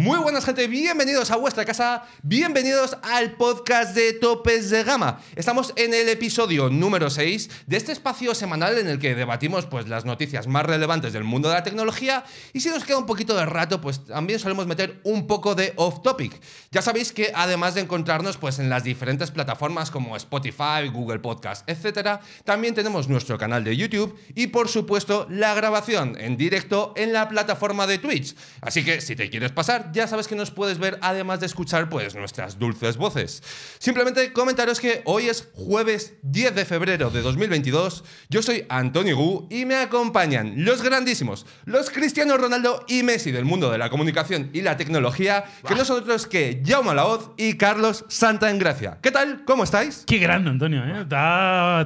Muy buenas gente, bienvenidos a vuestra casa, bienvenidos al podcast de Topes de Gama. Estamos en el episodio número 6 de este espacio semanal en el que debatimos pues, las noticias más relevantes del mundo de la tecnología y si nos queda un poquito de rato, pues también solemos meter un poco de off topic. Ya sabéis que además de encontrarnos pues, en las diferentes plataformas como Spotify, Google Podcast, etc., también tenemos nuestro canal de YouTube y por supuesto la grabación en directo en la plataforma de Twitch. Así que si te quieres pasar, ya sabes que nos puedes ver además de escuchar pues nuestras dulces voces. Simplemente comentaros que hoy es jueves 10 de febrero de 2022. Yo soy Antonio Gu y me acompañan los grandísimos, los Cristiano Ronaldo y Messi del mundo de la comunicación y la tecnología, que no son otros que Jaume Laoz y Carlos Santa Gracia ¿Qué tal? ¿Cómo estáis? Qué grande, Antonio. ¿eh?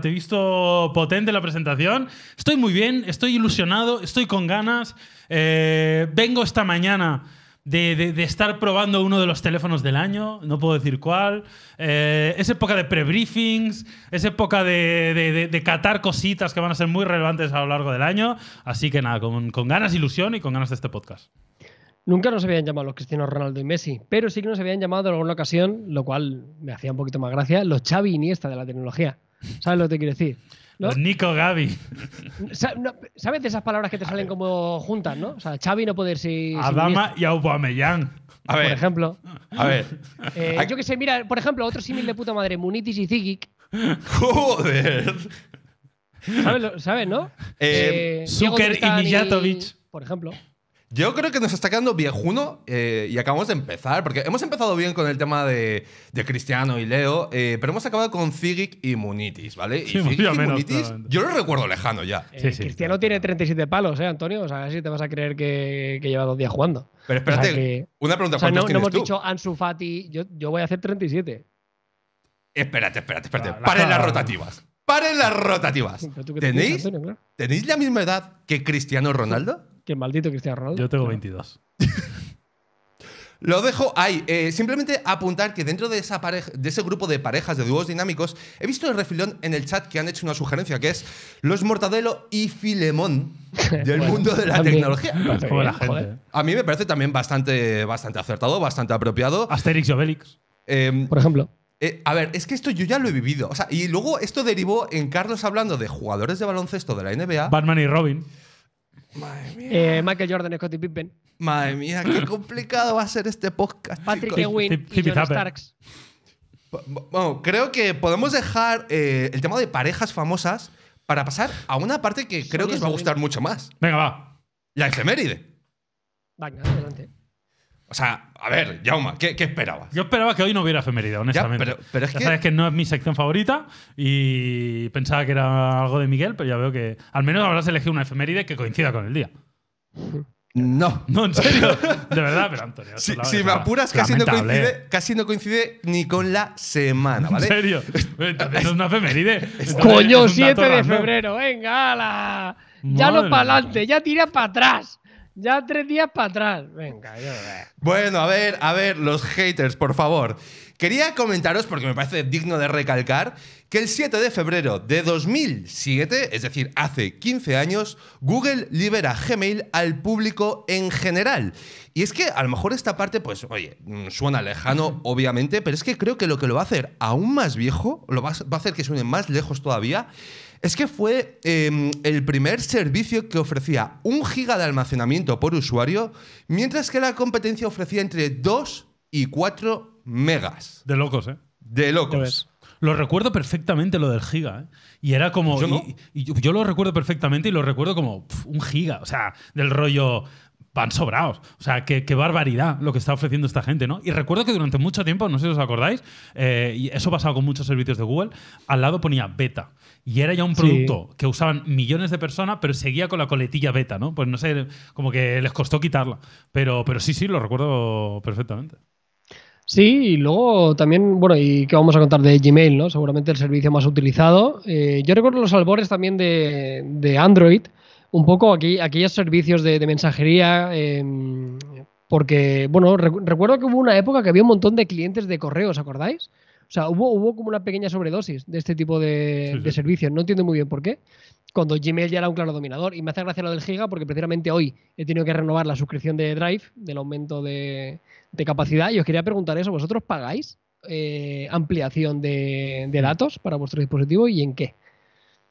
te he visto potente la presentación. Estoy muy bien, estoy ilusionado, estoy con ganas. Eh, vengo esta mañana de, estar probando uno de los teléfonos del año, no puedo decir cuál. Eh, es época de pre-briefings, es época de, catar cositas que van a ser muy relevantes a lo largo del año. Así que nada, con, ganas, ilusión y con ganas de este podcast. Nunca nos habían llamado los cristianos Ronaldo y Messi, pero sí que nos habían llamado en alguna ocasión, lo cual me hacía un poquito más gracia, los Xavi y Iniesta de la tecnología. ¿Sabes lo que te quiero decir? Pues Nico Gaby. ¿Sabes de esas palabras que te salen como juntas, no? O sea, Xavi no puede ir sin. Adama y Aubameyang. A ver. Por ejemplo. A ver. Eh, yo qué sé, mira, por ejemplo, otro símil de puta madre, Munitis y Zigik ¡Joder! ¿Sabes, no? Eh, eh y Mijatovic. Por ejemplo. Yo creo que nos está quedando viejuno eh, y acabamos de empezar, porque hemos empezado bien con el tema de, Cristiano y Leo, eh, pero hemos acabado con Zigic y Munitis, ¿vale? Y Munitis, yo lo recuerdo lejano ya. Eh, Cristiano tiene 37 palos, ¿eh, Antonio? O sea, a ver si te vas a creer que, lleva dos días jugando. Pero espérate, una pregunta, o sea, no, no hemos dicho Ansu Fati, yo, voy a hacer 37. Espérate, espérate, espérate. Ah, paren las rotativas. Paren las rotativas. ¿Tenéis, ¿Tenéis la misma edad que Cristiano Ronaldo? que maldito Cristiano Ronaldo. Yo tengo 22. Lo dejo ahí. Eh, simplemente apuntar que dentro de, esa de ese grupo de parejas de dúos dinámicos, he visto el refilón en el chat que han hecho una sugerencia, que es los Mortadelo y Filemón del mundo de la tecnología. ¿eh? A mí me parece también bastante, bastante acertado, bastante apropiado. Asterix y Obelix. Em, Por ejemplo. Eh, a ver, es que esto yo ya lo he vivido. y luego esto derivó en Carlos hablando de jugadores de baloncesto de la NBA. Batman y Robin. Madre mía. Eh, Michael Jordan, Scottie Pippen. Madre mía, qué complicado va a ser este podcast. Patrick chicos. Ewing y John Starks. Bueno, creo que podemos dejar eh, el tema de parejas famosas para pasar a una parte que creo que os va a gustar mucho más. Venga, va. La efeméride. Venga, adelante. O sea, a ver, Jauma, ¿qué, esperabas? Yo esperaba que hoy no hubiera efeméride, honestamente. Ya, pero, sabes que no es mi sección favorita y pensaba que era algo de Miguel, pero ya veo que al menos habrás elegido una efeméride que coincida con el día. No. No, en serio. De verdad, pero Antonio. Si, me apuras, casi no, coincide, ¿eh? casi no, coincide, ni con la semana, ¿vale? En serio. es una efeméride. Coño, 7 de febrero, venga, ala. Ya no para adelante, ya tira para atrás. Ya tres días para atrás. Venga, yo. Bueno, a ver, a ver, los haters, por favor. Quería comentaros, porque me parece digno de recalcar, que el 7 de febrero de 2007, es decir, hace 15 años, Google libera Gmail al público en general. Y es que a lo mejor esta parte, pues, oye, mm, suena lejano, obviamente, pero es que creo que lo que lo va a hacer aún más viejo, lo va, va a hacer que suene más lejos todavía, es que fue em, el primer servicio que ofrecía un giga de almacenamiento por usuario, mientras que la competencia ofrecía entre 2 y 4 megas. De locos, ¿eh? De locos. Lo recuerdo perfectamente lo del giga. ¿eh? Y era como. ¿Yo, lo recuerdo perfectamente y lo recuerdo como un giga. O sea, del rollo van sobrados. O sea, qué, barbaridad lo que está ofreciendo esta gente, ¿no? Y recuerdo que durante mucho tiempo, no sé si os acordáis, eh, y eso pasaba con muchos servicios de Google, al lado ponía beta. Y era ya un producto que usaban millones de personas, pero seguía con la coletilla beta, ¿no? Pues no sé, como que les costó quitarla. Pero, pero sí, sí, lo recuerdo perfectamente. Sí, y luego también, bueno, y qué vamos a contar de Gmail, ¿no? Seguramente el servicio más utilizado. Eh, yo recuerdo los albores también de, de Android, un poco aquí, aquellos servicios de, mensajería. Em, porque, bueno, recuerdo que hubo una época que había un montón de clientes de correos, ¿acordáis? O sea, hubo, como una pequeña sobredosis de este tipo de, servicios. No entiendo muy bien por qué. Cuando Gmail ya era un claro dominador. Y me hace gracia lo del Giga porque precisamente hoy he tenido que renovar la suscripción de Drive, del aumento de, capacidad. Y os quería preguntar eso. ¿Vosotros pagáis eh, ampliación de, datos para vuestro dispositivo y en qué?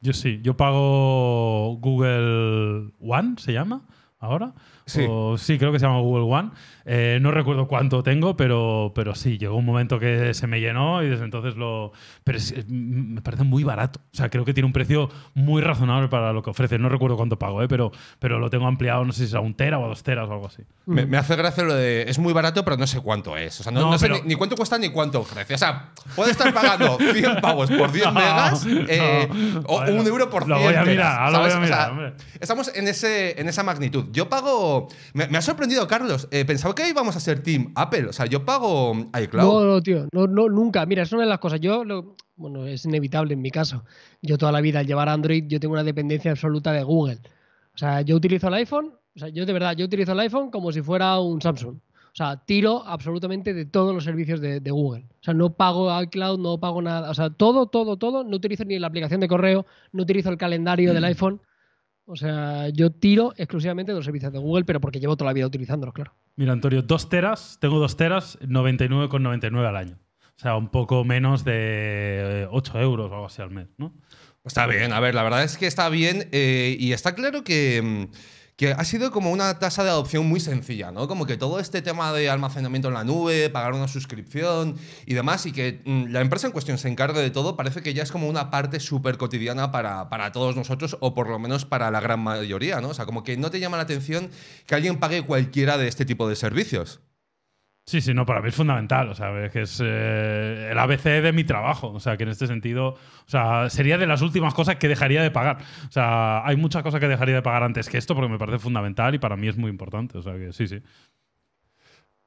Yo sí, yo pago Google One, se llama, ahora. Sí. creo que se llama Google One. Eh, no recuerdo cuánto tengo, pero, pero sí, llegó un momento que se me llenó y desde entonces lo. me parece muy barato. O sea, creo que tiene un precio muy razonable para lo que ofrece. No recuerdo cuánto pago, ¿eh? pero, pero lo tengo ampliado, no sé si es a un tera o a dos teras o algo así. Me, hace gracia lo de. Es muy barato, pero no sé cuánto es. O sea, no, sé ni, cuánto cuesta ni cuánto ofrece. O sea, puede estar pagando 100 pavos por 10 megas eh, o un euro por 100. Lo a estamos en, ese, en esa magnitud. Yo pago me, ha sorprendido, Carlos. Eh, pensaba que íbamos a ser Team Apple. O sea, yo pago iCloud. No, no, tío. No, no, nunca. Mira, es una de las cosas. Yo, lo, bueno, es inevitable en mi caso. Yo toda la vida al llevar Android, yo tengo una dependencia absoluta de Google. O sea, yo utilizo el iPhone. O sea, yo de verdad, yo utilizo el iPhone como si fuera un Samsung. O sea, tiro absolutamente de todos los servicios de, Google. O sea, no pago iCloud, no pago nada. O sea, todo, todo, todo. No utilizo ni la aplicación de correo, no utilizo el calendario del mm. iPhone. O sea, yo tiro exclusivamente de los servicios de Google, pero porque llevo toda la vida utilizándolos, claro. Mira, Antonio, dos teras, tengo dos teras, 99,99 al año. O sea, un poco menos de 8 eh, euros o algo así al mes, ¿no? Está bien, a ver, la verdad es que está bien eh, y está claro que... Mm, que ha sido como una tasa de adopción muy sencilla, ¿no? Como que todo este tema de almacenamiento en la nube, pagar una suscripción y demás, y que mm, la empresa en cuestión se encargue de todo, parece que ya es como una parte súper cotidiana para, todos nosotros, o por lo menos para la gran mayoría, ¿no? O sea, como que no te llama la atención que alguien pague cualquiera de este tipo de servicios. Sí, sí, no, para mí es fundamental, o sea, es que es eh, el ABC de mi trabajo, o sea, que en este sentido, o sea, sería de las últimas cosas que dejaría de pagar. O sea, hay muchas cosas que dejaría de pagar antes que esto porque me parece fundamental y para mí es muy importante, o sea, que sí, sí.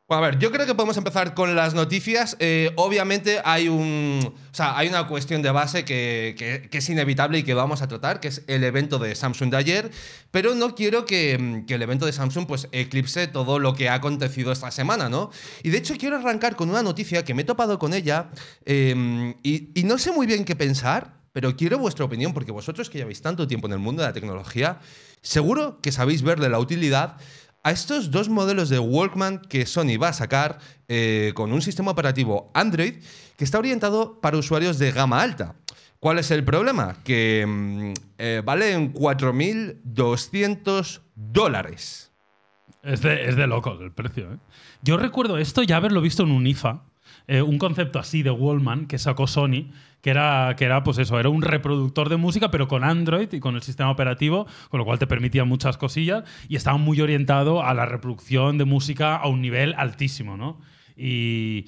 Bueno, pues a ver, yo creo que podemos empezar con las noticias. Eh, obviamente hay un. O sea, hay una cuestión de base que, es inevitable y que vamos a tratar, que es el evento de Samsung de ayer. Pero no quiero que, el evento de Samsung pues, eclipse todo lo que ha acontecido esta semana, ¿no? Y de hecho, quiero arrancar con una noticia que me he topado con ella em, y, y no sé muy bien qué pensar, pero quiero vuestra opinión, porque vosotros que lleváis tanto tiempo en el mundo de la tecnología, seguro que sabéis verle la utilidad a estos dos modelos de Walkman que Sony va a sacar eh, con un sistema operativo Android que está orientado para usuarios de gama alta. ¿Cuál es el problema? Que mm, eh, valen 4.200 dólares. Es de, loco el precio. ¿eh? Yo recuerdo esto ya haberlo visto en un IFA, un concepto así de Walkman que sacó Sony, que era, que era, pues eso, era un reproductor de música, pero con Android y con el sistema operativo, con lo cual te permitía muchas cosillas y estaba muy orientado a la reproducción de música a un nivel altísimo, ¿no? Y,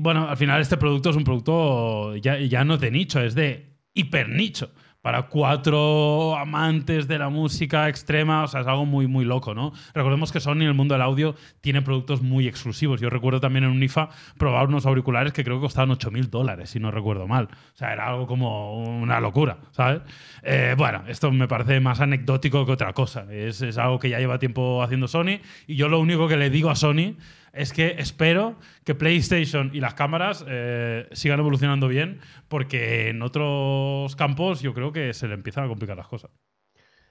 bueno, al final este producto es un producto ya, ya no de nicho, es de hiper nicho para cuatro amantes de la música extrema, o sea, es algo muy, muy loco, ¿no? Recordemos que Sony en el mundo del audio tiene productos muy exclusivos. Yo recuerdo también en un IFA probar unos auriculares que creo que costaban 8.000 dólares, si no recuerdo mal. O sea, era algo como una locura, ¿sabes? Eh, bueno, esto me parece más anecdótico que otra cosa. Es, es algo que ya lleva tiempo haciendo Sony y yo lo único que le digo a Sony es que espero que PlayStation y las cámaras eh, sigan evolucionando bien, porque en otros campos yo creo que se le empiezan a complicar las cosas.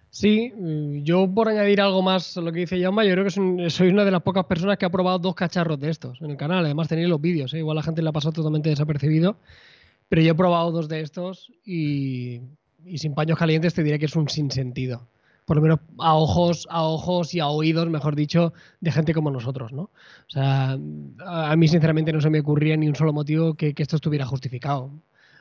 Sí, mm, yo por añadir algo más a lo que dice Yama, yo creo que soy una de las pocas personas que ha probado dos cacharros de estos en el canal. Además, tenéis los vídeos, ¿eh? igual la gente le ha pasado totalmente desapercibido. Pero yo he probado dos de estos y, y sin paños calientes te diré que es un sinsentido por lo menos a ojos, a ojos y a oídos, mejor dicho, de gente como nosotros, ¿no? O sea, a mí sinceramente no se me ocurría ni un solo motivo que, esto estuviera justificado.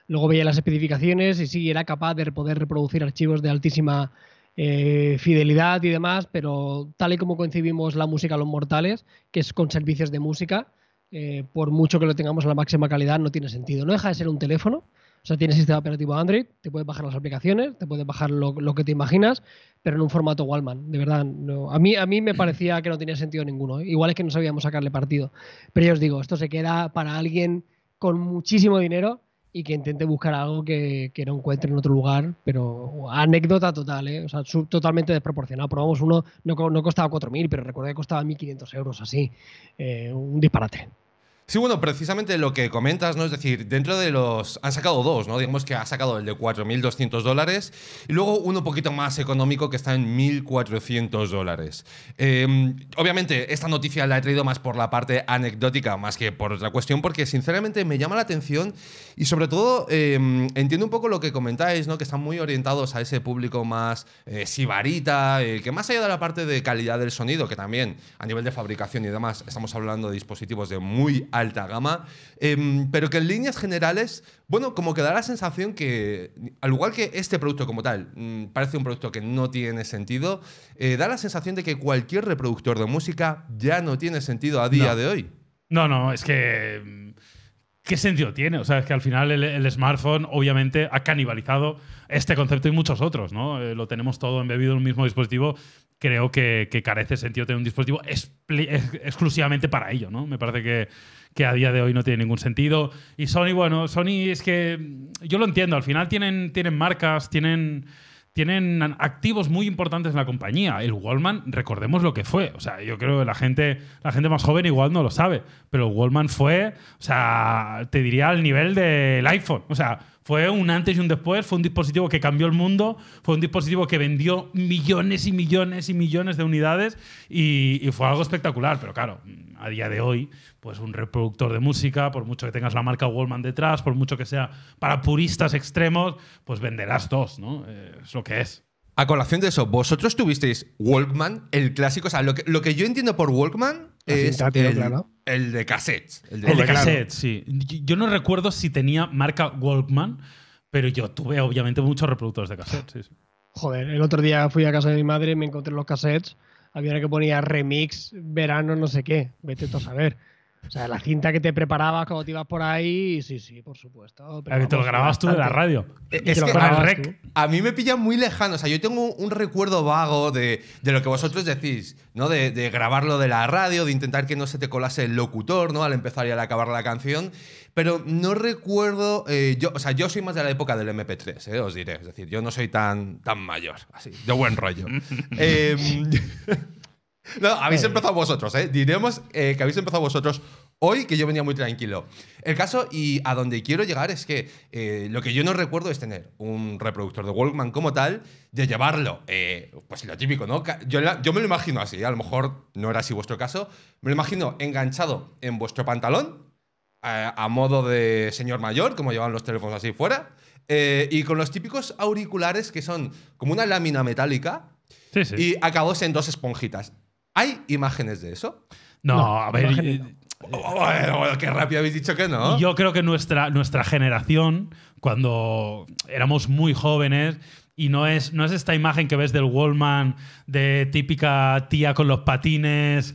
Luego veía las especificaciones y sí, era capaz de poder reproducir archivos de altísima eh, fidelidad y demás, pero tal y como concibimos la música los mortales, que es con servicios de música, eh, por mucho que lo tengamos a la máxima calidad, no tiene sentido. No deja de ser un teléfono, o sea, tienes sistema operativo Android, te puedes bajar las aplicaciones, te puedes bajar lo, que te imaginas, pero en un formato Wallman. De verdad, no. a, mí, a mí me parecía que no tenía sentido ninguno. Igual es que no sabíamos sacarle partido. Pero yo os digo, esto se queda para alguien con muchísimo dinero y que intente buscar algo que, no encuentre en otro lugar, pero anécdota total, ¿eh? o sea, totalmente desproporcionado. Probamos uno, no, no costaba 4.000, pero recuerdo que costaba 1.500 euros, así, eh, un disparate. Sí, bueno, precisamente lo que comentas, ¿no? Es decir, dentro de los... Han sacado dos, ¿no? Digamos que ha sacado el de 4.200 dólares y luego uno un poquito más económico que está en 1.400 dólares. Em, obviamente, esta noticia la he traído más por la parte anecdótica, más que por otra cuestión, porque sinceramente me llama la atención y sobre todo em, entiendo un poco lo que comentáis, ¿no? Que están muy orientados a ese público más eh, sibarita, eh, que más allá de la parte de calidad del sonido, que también a nivel de fabricación y demás, estamos hablando de dispositivos de muy alta alta gama, em, pero que en líneas generales, bueno, como que da la sensación que, al igual que este producto como tal, mm, parece un producto que no tiene sentido, eh, da la sensación de que cualquier reproductor de música ya no tiene sentido a día de hoy. No, no, es que... Mm, ¿Qué sentido tiene? O sea, es que al final el, smartphone obviamente ha canibalizado este concepto y muchos otros, ¿no? Eh, lo tenemos todo embebido en un mismo dispositivo creo que, que, carece sentido tener un dispositivo exclusivamente para ello, ¿no? Me parece que, que a día de hoy no tiene ningún sentido. Y Sony, bueno, Sony es que mm, yo lo entiendo, al final tienen, tienen marcas, tienen tienen activos muy importantes en la compañía. El Wallman, recordemos lo que fue. O sea, yo creo que la gente, la gente más joven igual no lo sabe, pero el Wallman fue, o sea, te diría al nivel del iPhone. O sea, fue un antes y un después, fue un dispositivo que cambió el mundo, fue un dispositivo que vendió millones y millones y millones de unidades y, fue algo espectacular, pero claro, a día de hoy, pues un reproductor de música, por mucho que tengas la marca Wallman detrás, por mucho que sea para puristas extremos, pues venderás dos, ¿no? Eh, es lo que es. A colación de eso, vosotros tuvisteis Walkman, el clásico, o sea, lo que, yo entiendo por Walkman es el de cassettes. El de, cassettes, sí. Yo no recuerdo si tenía marca Walkman, pero yo tuve obviamente muchos reproductores de cassettes. Joder, el otro día fui a casa de mi madre y me encontré los cassettes. Había una que ponía remix, verano, no sé qué. Vete tú a saber. O sea, la cinta que te preparabas cuando te ibas por ahí, sí, sí, por supuesto. Pero que te lo grababas tú de la radio. Es que rec. A mí me pilla muy lejano. O sea, yo tengo un recuerdo vago de, de lo que vosotros decís, ¿no? De, de, grabarlo de la radio, de intentar que no se te colase el locutor, ¿no? Al empezar y al acabar la canción. Pero no recuerdo. Eh, yo, o sea, yo soy más de la época del MP3, eh, os diré. Es decir, yo no soy tan, tan mayor, así, de buen rollo. eh, No, habéis empezado vosotros, ¿eh? Diremos eh, que habéis empezado vosotros hoy, que yo venía muy tranquilo. El caso y a donde quiero llegar es que eh, lo que yo no recuerdo es tener un reproductor de Walkman como tal, de llevarlo, eh, pues lo típico, ¿no? Yo, yo me lo imagino así, a lo mejor no era así vuestro caso, me lo imagino enganchado en vuestro pantalón, a, modo de señor mayor, como llevan los teléfonos así fuera, y con los típicos auriculares que son como una lámina metálica. Y acabó en dos esponjitas. ¿Hay imágenes de eso? No, a ver. Oh, qué rápido habéis dicho que no. Yo creo que nuestra, nuestra generación, cuando éramos muy jóvenes, y no es, no es esta imagen que ves del Wallman de típica tía con los patines,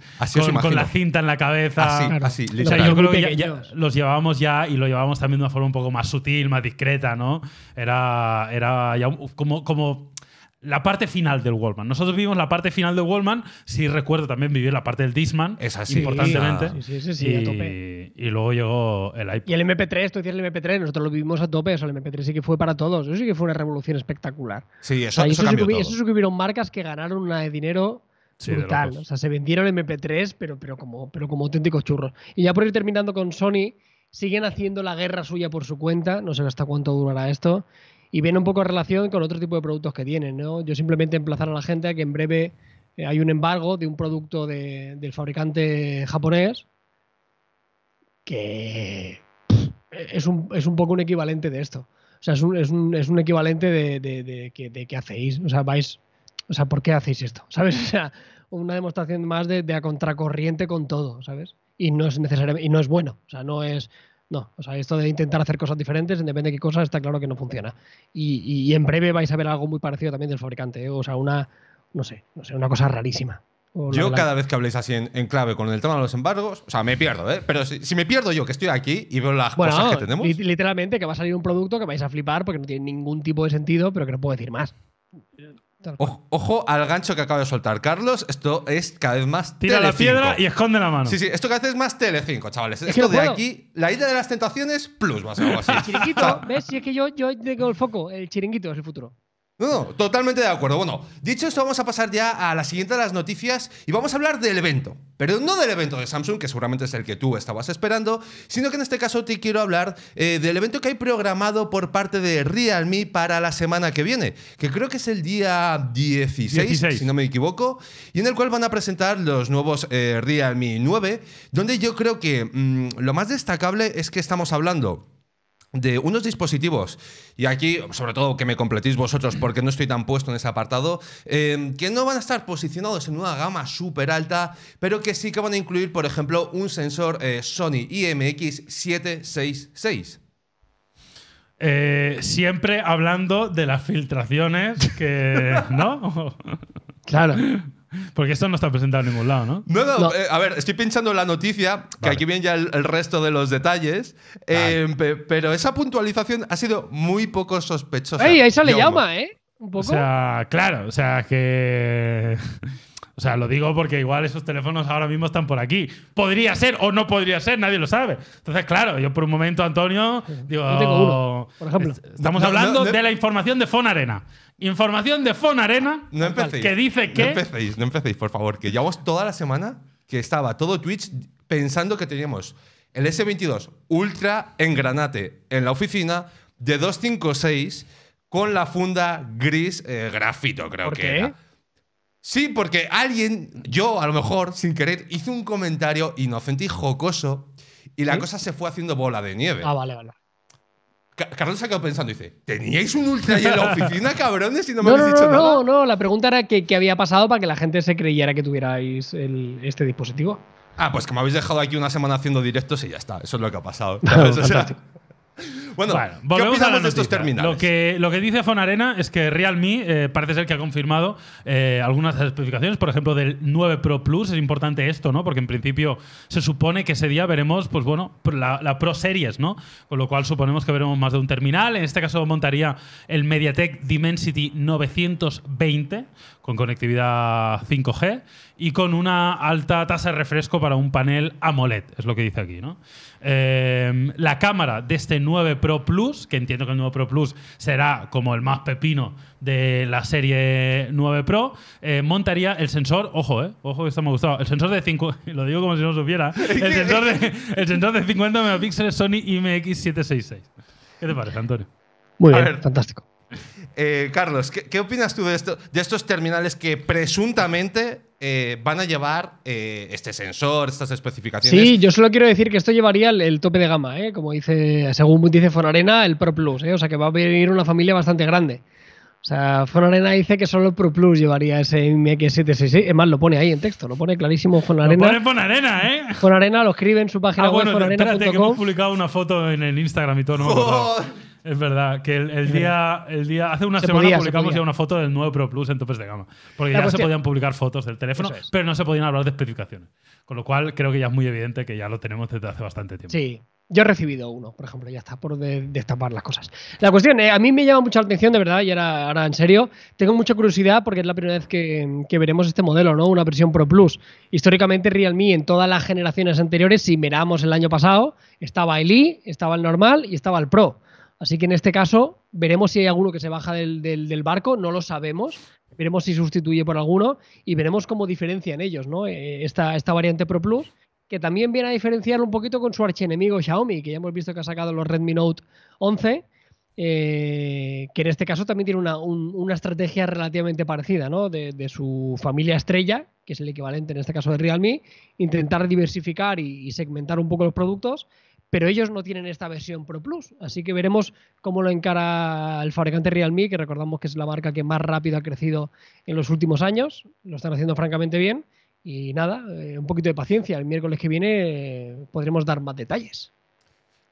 con, la cinta en la cabeza. Así, o sea, yo creo que los llevábamos ya y lo llevábamos también de una forma un poco más sutil, más discreta, ¿no? Era, era como, como la parte final del Wallman. Nosotros vivimos la parte final del Wallman, sí recuerdo también vivir la parte del Disman, es así, importantemente. Sí, y, luego llegó el Y el MP3, tú decías el MP3, nosotros lo vivimos a tope, o sea, el MP3 sí que fue para todos, eso sí que fue una revolución espectacular. Sí, eso, eso, eso sí que hubieron marcas que ganaron una de dinero brutal. O sea, se vendieron MP3, pero, pero, como, pero como auténticos churros. Y ya por ir terminando con Sony, siguen haciendo la guerra suya por su cuenta. No sé hasta cuánto durará esto y viene un poco en relación con otro tipo de productos que tienen. ¿no? Yo simplemente emplazar a la gente a que en breve eh, hay un embargo de un producto del fabricante japonés que es un, es un poco un equivalente de esto. O sea, es un, es un, es un equivalente de, de, hacéis. O sea, vais. O sea, ¿por qué hacéis esto? ¿Sabes? O sea, una demostración más de, a contracorriente con todo, ¿sabes? Y no es necesariamente, y no es bueno. O sea, no es no, o sea, esto de intentar hacer cosas diferentes, depende de qué cosas, está claro que no funciona. Y, y, en breve vais a ver algo muy parecido también del fabricante, ¿eh? o sea, una, no sé, no sé, una cosa rarísima. Yo cada vez que habléis así en, clave con el tema de los embargos, o sea, me pierdo, ¿eh? Pero si, me pierdo yo, que estoy aquí y veo las cosas que tenemos. Literalmente que va a salir un producto que vais a flipar porque no tiene ningún tipo de sentido, pero que no puedo decir más. Ojo, al gancho que acaba de soltar, Carlos. Esto es cada vez más Tira la piedra y esconde la mano. Sí, sí, esto cada vez es más TL5, chavales. esto de aquí, la idea de las tentaciones, plus, más o algo así. chiringuito, ¿ves? Si es que yo, yo tengo el foco. El chiringuito es el futuro. No, totalmente de acuerdo. Bueno, dicho esto, vamos a pasar ya a la siguiente de las noticias y vamos a hablar del evento. Pero no del evento de Samsung, que seguramente es el que tú estabas esperando, sino que en este caso te quiero hablar eh, del evento que hay programado por parte de Realme para la semana que viene, que creo que es el día 16, si no me equivoco, y en el cual van a presentar los nuevos eh, Realme 9, donde yo creo que mm, lo más destacable es que estamos hablando de unos dispositivos, y aquí sobre todo que me completéis vosotros porque no estoy tan puesto en ese apartado, em, que no van a estar posicionados en una gama súper alta, pero que sí que van a incluir, por ejemplo, un sensor eh, Sony IMX766. Eh, siempre hablando de las filtraciones que... ¿No? claro. Porque esto no está presentado en ningún lado, ¿no? No, no, eh, a ver, estoy pinchando la noticia, que aquí viene ya el, resto de los detalles, eh, pero esa puntualización ha sido muy poco sospechosa. ¡Ey, ahí le llama, eh! O sea, claro, o sea, que... O sea, lo digo porque igual esos teléfonos ahora mismo están por aquí. Podría ser o no podría ser, nadie lo sabe. Entonces, claro, yo por un momento, Antonio, digo. por ejemplo. Estamos hablando de la información de Fonarena. Información de Fonarena no que dice que. No empecéis, no empecéis, por favor, que llevamos toda la semana que estaba todo Twitch pensando que teníamos el S22 Ultra en granate en la oficina de 256 con la funda gris eh, grafito, creo que Era. Sí, porque alguien, yo a lo mejor sin querer, hice un comentario inocente y jocoso y la cosa se fue haciendo bola de nieve. Ah, vale, vale. Carlos se ha quedado pensando y dice, ¿teníais un ultra en la oficina, cabrones, y no me habéis dicho no, no, No, no, la pregunta era qué, había pasado para que la gente se creyera que tuvierais este dispositivo. Ah, pues que me habéis dejado aquí una semana haciendo directos y ya está. Eso es lo que ha pasado. bueno, ¿qué opinamos de estos terminales? Lo que, lo que dice Fonarena es que Realme eh, parece ser que ha confirmado eh, algunas especificaciones, por ejemplo, del 9 Pro Plus. Es importante esto, ¿no? Porque en principio se supone que ese día veremos, pues bueno, la, Pro Series, ¿no? Con lo cual suponemos que veremos más de un terminal. En este caso montaría el MediaTek Dimensity 920 con conectividad 5G y con una alta tasa de refresco para un panel AMOLED, es lo que dice aquí. ¿no? Em, la cámara de este 9 Pro Plus, que entiendo que el 9 Pro Plus será como el más pepino de la serie 9 Pro, eh, montaría el sensor, ojo, eh, ojo que esto me ha gustado, el sensor de 5, lo digo como si no supiera, el sensor de, 50 megapíxeles Sony IMX766. ¿Qué te parece, Antonio? Muy bien, fantástico. Eh, Carlos, ¿qué, opinas tú de, estos terminales que presuntamente eh, van a llevar eh, este sensor, estas especificaciones? Sí, yo solo quiero decir que esto llevaría el, tope de gama, como dice, según dice Fonarena, el Pro Plus, o sea que va a venir una familia bastante grande. O sea, Fonarena dice que solo el Pro Plus llevaría ese MX766. Es más, lo pone ahí en texto, lo pone clarísimo Fonarena. Lo pone Fonarena, ¿eh? Fonarena lo escribe en su página ah, web bueno, Fonarena. que hemos publicado una foto en el Instagram y todo. Oh. Es verdad, que el, día, el día. Hace una semana publicamos ya una foto del nuevo Pro Plus en topes de gama. Porque ya se podían publicar fotos del teléfono, pero no se podían hablar de especificaciones. Con lo cual, creo que ya es muy evidente que ya lo tenemos desde hace bastante tiempo. Sí. Yo he recibido uno, por ejemplo, ya está, por destapar las cosas. La cuestión, eh, a mí me llama mucho la atención, de verdad, y ahora, en serio, tengo mucha curiosidad porque es la primera vez que, que, veremos este modelo, ¿no? Una versión Pro Plus. Históricamente, Realme en todas las generaciones anteriores, si miramos el año pasado, estaba el i, estaba el normal y estaba el Pro. Así que en este caso veremos si hay alguno que se baja del, barco, no lo sabemos, veremos si sustituye por alguno y veremos cómo diferencian ellos ¿no? Eh, esta, variante Pro Plus, que también viene a diferenciar un poquito con su archienemigo Xiaomi, que ya hemos visto que ha sacado los Redmi Note 11, eh, que en este caso también tiene una, estrategia relativamente parecida ¿no? de, su familia estrella, que es el equivalente en este caso de Realme, intentar diversificar y segmentar un poco los productos pero ellos no tienen esta versión Pro Plus, así que veremos cómo lo encara el fabricante Realme, que recordamos que es la marca que más rápido ha crecido en los últimos años, lo están haciendo francamente bien, y nada, eh, un poquito de paciencia, el miércoles que viene eh, podremos dar más detalles.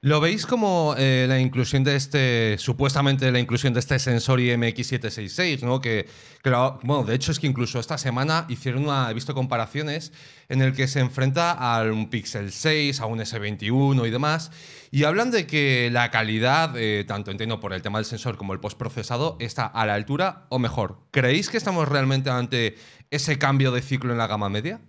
¿Lo veis como eh, la inclusión de este, supuestamente la inclusión de este sensor IMX766, ¿no? Que, claro, bueno, de hecho es que incluso esta semana hicieron una, he visto comparaciones en el que se enfrenta a un Pixel 6, a un S21 y demás, y hablan de que la calidad, eh, tanto entiendo por el tema del sensor como el postprocesado, está a la altura o mejor. ¿Creéis que estamos realmente ante ese cambio de ciclo en la gama media?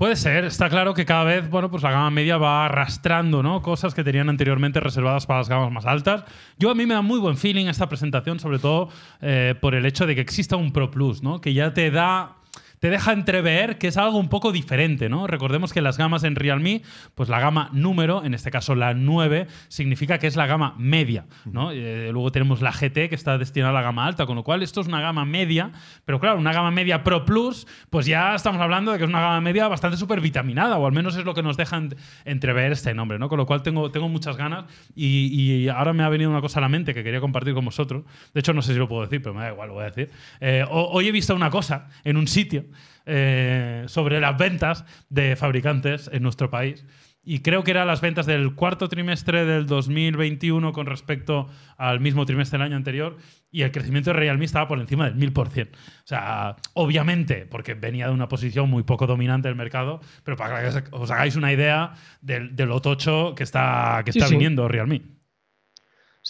Puede ser, está claro que cada vez, bueno, pues la gama media va arrastrando, ¿no? Cosas que tenían anteriormente reservadas para las gamas más altas. Yo a mí me da muy buen feeling esta presentación, sobre todo eh, por el hecho de que exista un Pro Plus, ¿no? Que ya te da te deja entrever que es algo un poco diferente, ¿no? Recordemos que las gamas en Realme, pues la gama número, en este caso la 9, significa que es la gama media, ¿no? Eh, luego tenemos la GT, que está destinada a la gama alta, con lo cual esto es una gama media, pero claro, una gama media Pro Plus, pues ya estamos hablando de que es una gama media bastante vitaminada, o al menos es lo que nos dejan entrever este nombre, ¿no? Con lo cual tengo, tengo muchas ganas y, ahora me ha venido una cosa a la mente que quería compartir con vosotros. De hecho, no sé si lo puedo decir, pero me da igual, lo voy a decir. Eh, hoy he visto una cosa en un sitio eh, sobre las ventas de fabricantes en nuestro país. Y creo que eran las ventas del cuarto trimestre del 2021 con respecto al mismo trimestre del año anterior. Y el crecimiento de Realme estaba por encima del 1000%. O sea, obviamente, porque venía de una posición muy poco dominante del mercado, pero para que os hagáis una idea de, lo tocho que está, que está viniendo Realme.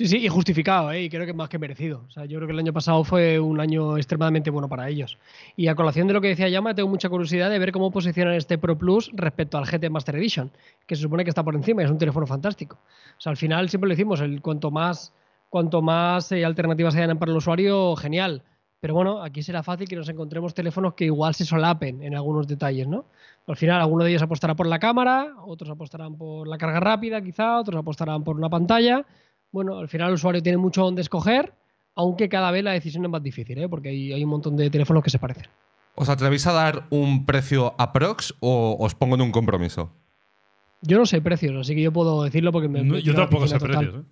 Sí, sí, y justificado, ¿eh? y creo que más que merecido. yo creo que el año pasado fue un año extremadamente bueno para ellos. Y a colación de lo que decía Yama, tengo mucha curiosidad de ver cómo posicionan este Pro Plus respecto al GT Master Edition, que se supone que está por encima y es un teléfono fantástico. O sea, al final siempre lo decimos, el cuanto más, cuanto más eh, alternativas hayan para el usuario, genial. Pero bueno, aquí será fácil que nos encontremos teléfonos que igual se solapen en algunos detalles, ¿no? Al final, alguno de ellos apostará por la cámara, otros apostarán por la carga rápida, quizá, otros apostarán por una pantalla bueno, al final el usuario tiene mucho donde escoger, aunque cada vez la decisión es más difícil, ¿eh? porque hay, un montón de teléfonos que se parecen. ¿Os atrevéis a dar un precio a Prox o os pongo en un compromiso? Yo no sé precios, así que yo puedo decirlo porque me. yo tampoco sé precios.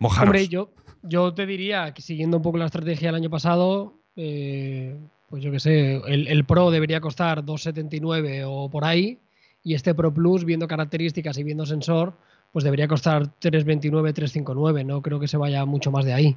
Hombre, yo, te diría que siguiendo un poco la estrategia del año pasado, eh, pues yo qué sé, el, el, Pro debería costar 2,79 o por ahí, y este Pro Plus, viendo características y viendo sensor, pues debería costar 3.29, 3.59, no creo que se vaya mucho más de ahí.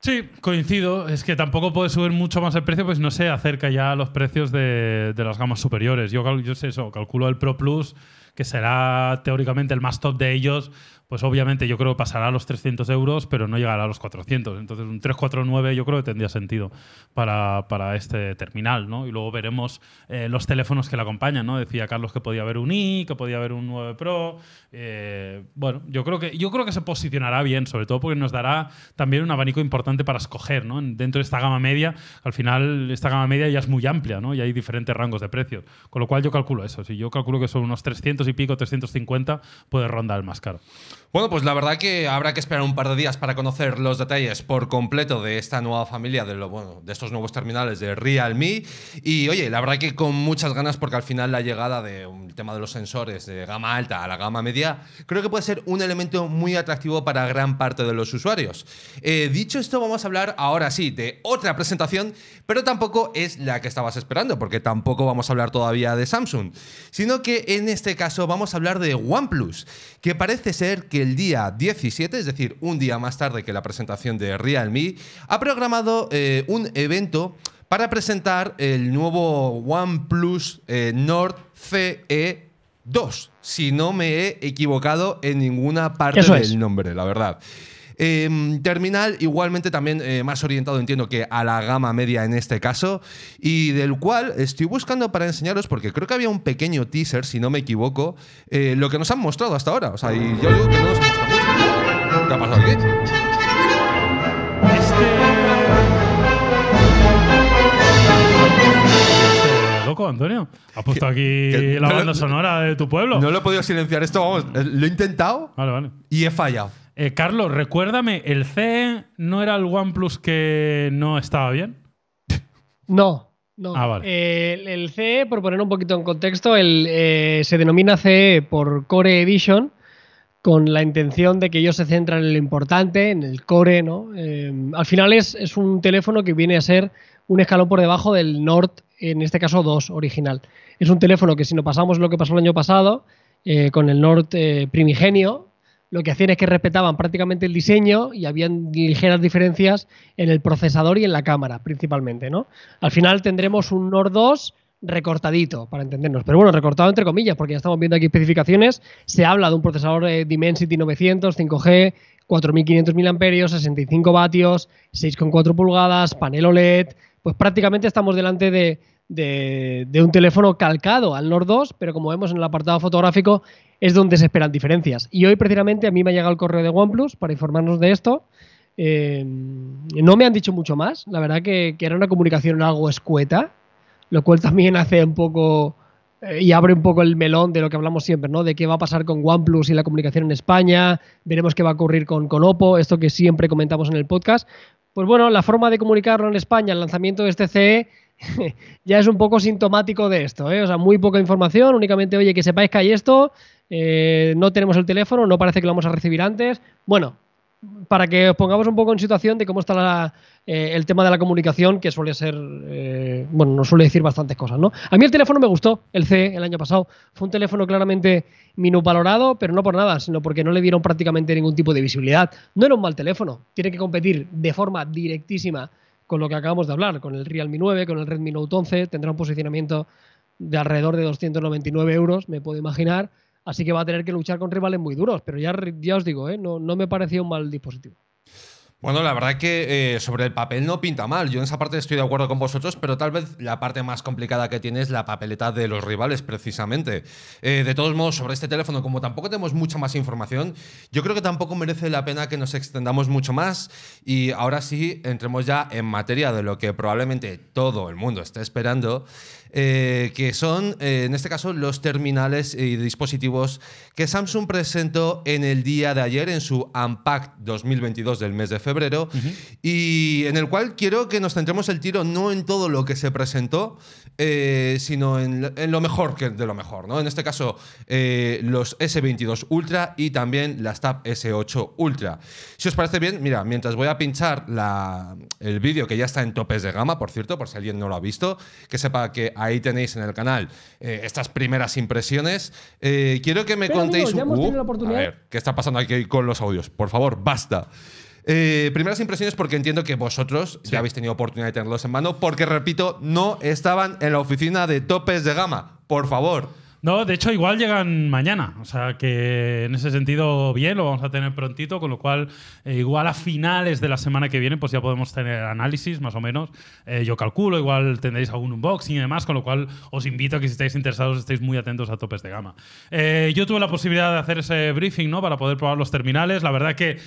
Sí, coincido. Es que tampoco puede subir mucho más el precio, pues no se acerca ya a los precios de, las gamas superiores. Yo, yo sé eso, calculo el Pro Plus, que será teóricamente el más top de ellos, pues obviamente yo creo que pasará a los 300 euros, pero no llegará a los 400. Entonces un 349 yo creo que tendría sentido para, este terminal, ¿no? Y luego veremos eh, los teléfonos que la acompañan, ¿no? Decía Carlos que podía haber un i, que podía haber un 9 Pro. Eh, bueno, yo creo, que, yo creo que se posicionará bien, sobre todo porque nos dará también un abanico importante para escoger, ¿no? Dentro de esta gama media, al final esta gama media ya es muy amplia, ¿no? Y hay diferentes rangos de precios. Con lo cual yo calculo eso. Si yo calculo que son unos 300 y pico, 350, puede rondar el más caro. Bueno, pues la verdad que habrá que esperar un par de días para conocer los detalles por completo de esta nueva familia, de, lo, de estos nuevos terminales de Realme. Y oye, la verdad que con muchas ganas, porque al final la llegada del um, tema de los sensores de gama alta a la gama media, creo que puede ser un elemento muy atractivo para gran parte de los usuarios. Eh, dicho esto, vamos a hablar ahora sí de otra presentación, pero tampoco es la que estabas esperando, porque tampoco vamos a hablar todavía de Samsung, sino que en este caso vamos a hablar de OnePlus, que parece ser que el día 17, es decir, un día más tarde que la presentación de Realme, ha programado eh, un evento para presentar el nuevo OnePlus eh, Nord CE 2, si no me he equivocado en ninguna parte del nombre, la verdad. Em, terminal igualmente también eh, más orientado, entiendo que a la gama media en este caso, y del cual estoy buscando para enseñaros, porque creo que había un pequeño teaser, si no me equivoco, eh, lo que nos han mostrado hasta ahora. O sea, y yo digo que no nos ¿Qué ha pasado aquí? Este... Loco, Antonio. ¿Has puesto aquí la banda sonora de tu pueblo? No lo he podido silenciar. Esto, vamos, lo he intentado y he fallado. Eh, Carlos, recuérdame, ¿el CE no era el OnePlus que no estaba bien? No, no. Ah, vale. Eh, el, CE, por poner un poquito en contexto, eh, se denomina CE por Core Edition con la intención de que ellos se centran en lo importante, en el core, ¿no? al final es, es, un teléfono que viene a ser un escalón por debajo del Nord, en este caso 2 original. Es un teléfono que si no pasamos lo que pasó el año pasado con el Nord primigenio, lo que hacían es que respetaban prácticamente el diseño y habían ligeras diferencias en el procesador y en la cámara, principalmente, ¿no? Al final tendremos un Nord 2 recortadito, para entendernos. Pero bueno, recortado entre comillas, porque ya estamos viendo aquí especificaciones. Se habla de un procesador eh, Dimensity 900, 5G, 4.500 mAh, 65 vatios, 6,4 pulgadas, panel OLED. Pues prácticamente estamos delante de, de, un teléfono calcado al Nord 2, pero como vemos en el apartado fotográfico es donde se esperan diferencias. Y hoy precisamente a mí me ha llegado el correo de OnePlus para informarnos de esto. Eh, no me han dicho mucho más, la verdad que, era una comunicación algo escueta, lo cual también hace un poco eh, y abre un poco el melón de lo que hablamos siempre, ¿no? De qué va a pasar con OnePlus y la comunicación en España, veremos qué va a ocurrir con, con Oppo, esto que siempre comentamos en el podcast. Pues bueno, la forma de comunicarlo en España, el lanzamiento de este CE, ya es un poco sintomático de esto, ¿eh? o sea, muy poca información, únicamente, oye, que sepáis que hay esto, eh, no tenemos el teléfono, no parece que lo vamos a recibir antes. Bueno, para que os pongamos un poco en situación de cómo está eh, el tema de la comunicación, que suele ser, bueno, nos suele decir bastantes cosas, ¿no? A mí el teléfono me gustó, el C, el año pasado. Fue un teléfono claramente minovalorado, pero no por nada, sino porque no le dieron prácticamente ningún tipo de visibilidad. No era un mal teléfono, tiene que competir de forma directísima con lo que acabamos de hablar, con el Realme 9, con el Redmi Note 11, tendrá un posicionamiento de alrededor de 299 euros, me puedo imaginar, así que va a tener que luchar con rivales muy duros, pero ya, ya os digo, ¿eh? no, no me parecía un mal dispositivo. Bueno, la verdad que eh, sobre el papel no pinta mal. Yo en esa parte estoy de acuerdo con vosotros, pero tal vez la parte más complicada que tiene es la papeleta de los rivales, precisamente. Eh, de todos modos, sobre este teléfono, como tampoco tenemos mucha más información, yo creo que tampoco merece la pena que nos extendamos mucho más. Y ahora sí, entremos ya en materia de lo que probablemente todo el mundo está esperando, eh, que son, eh, en este caso, los terminales y dispositivos que Samsung presentó en el día de ayer en su Unpacked 2022 del mes de febrero, y en el cual quiero que nos centremos el tiro no en todo lo que se presentó, eh, sino en, lo mejor que de lo mejor, ¿no? En este caso, eh, los S22 Ultra y también las Tab S8 Ultra. Si os parece bien, mira, mientras voy a pinchar el vídeo que ya está en topes de gama, por cierto, por si alguien no lo ha visto, que sepa que ahí tenéis en el canal eh, estas primeras impresiones. quiero que me contéis... A ver, ¿qué está pasando aquí con los audios? Por favor, basta. Eh, primeras impresiones porque entiendo que vosotros ya habéis tenido oportunidad de tenerlos en mano, porque repito, no estaban en la oficina de topes de gama. Por favor. No, de hecho igual llegan mañana, o sea que en ese sentido bien, lo vamos a tener prontito, con lo cual eh, igual a finales de la semana que viene pues ya podemos tener análisis más o menos, eh, yo calculo, igual tendréis algún unboxing y demás, con lo cual os invito a que si estáis interesados estéis muy atentos a topes de gama. yo tuve la posibilidad de hacer ese briefing, ¿no? Para poder probar los terminales, la verdad que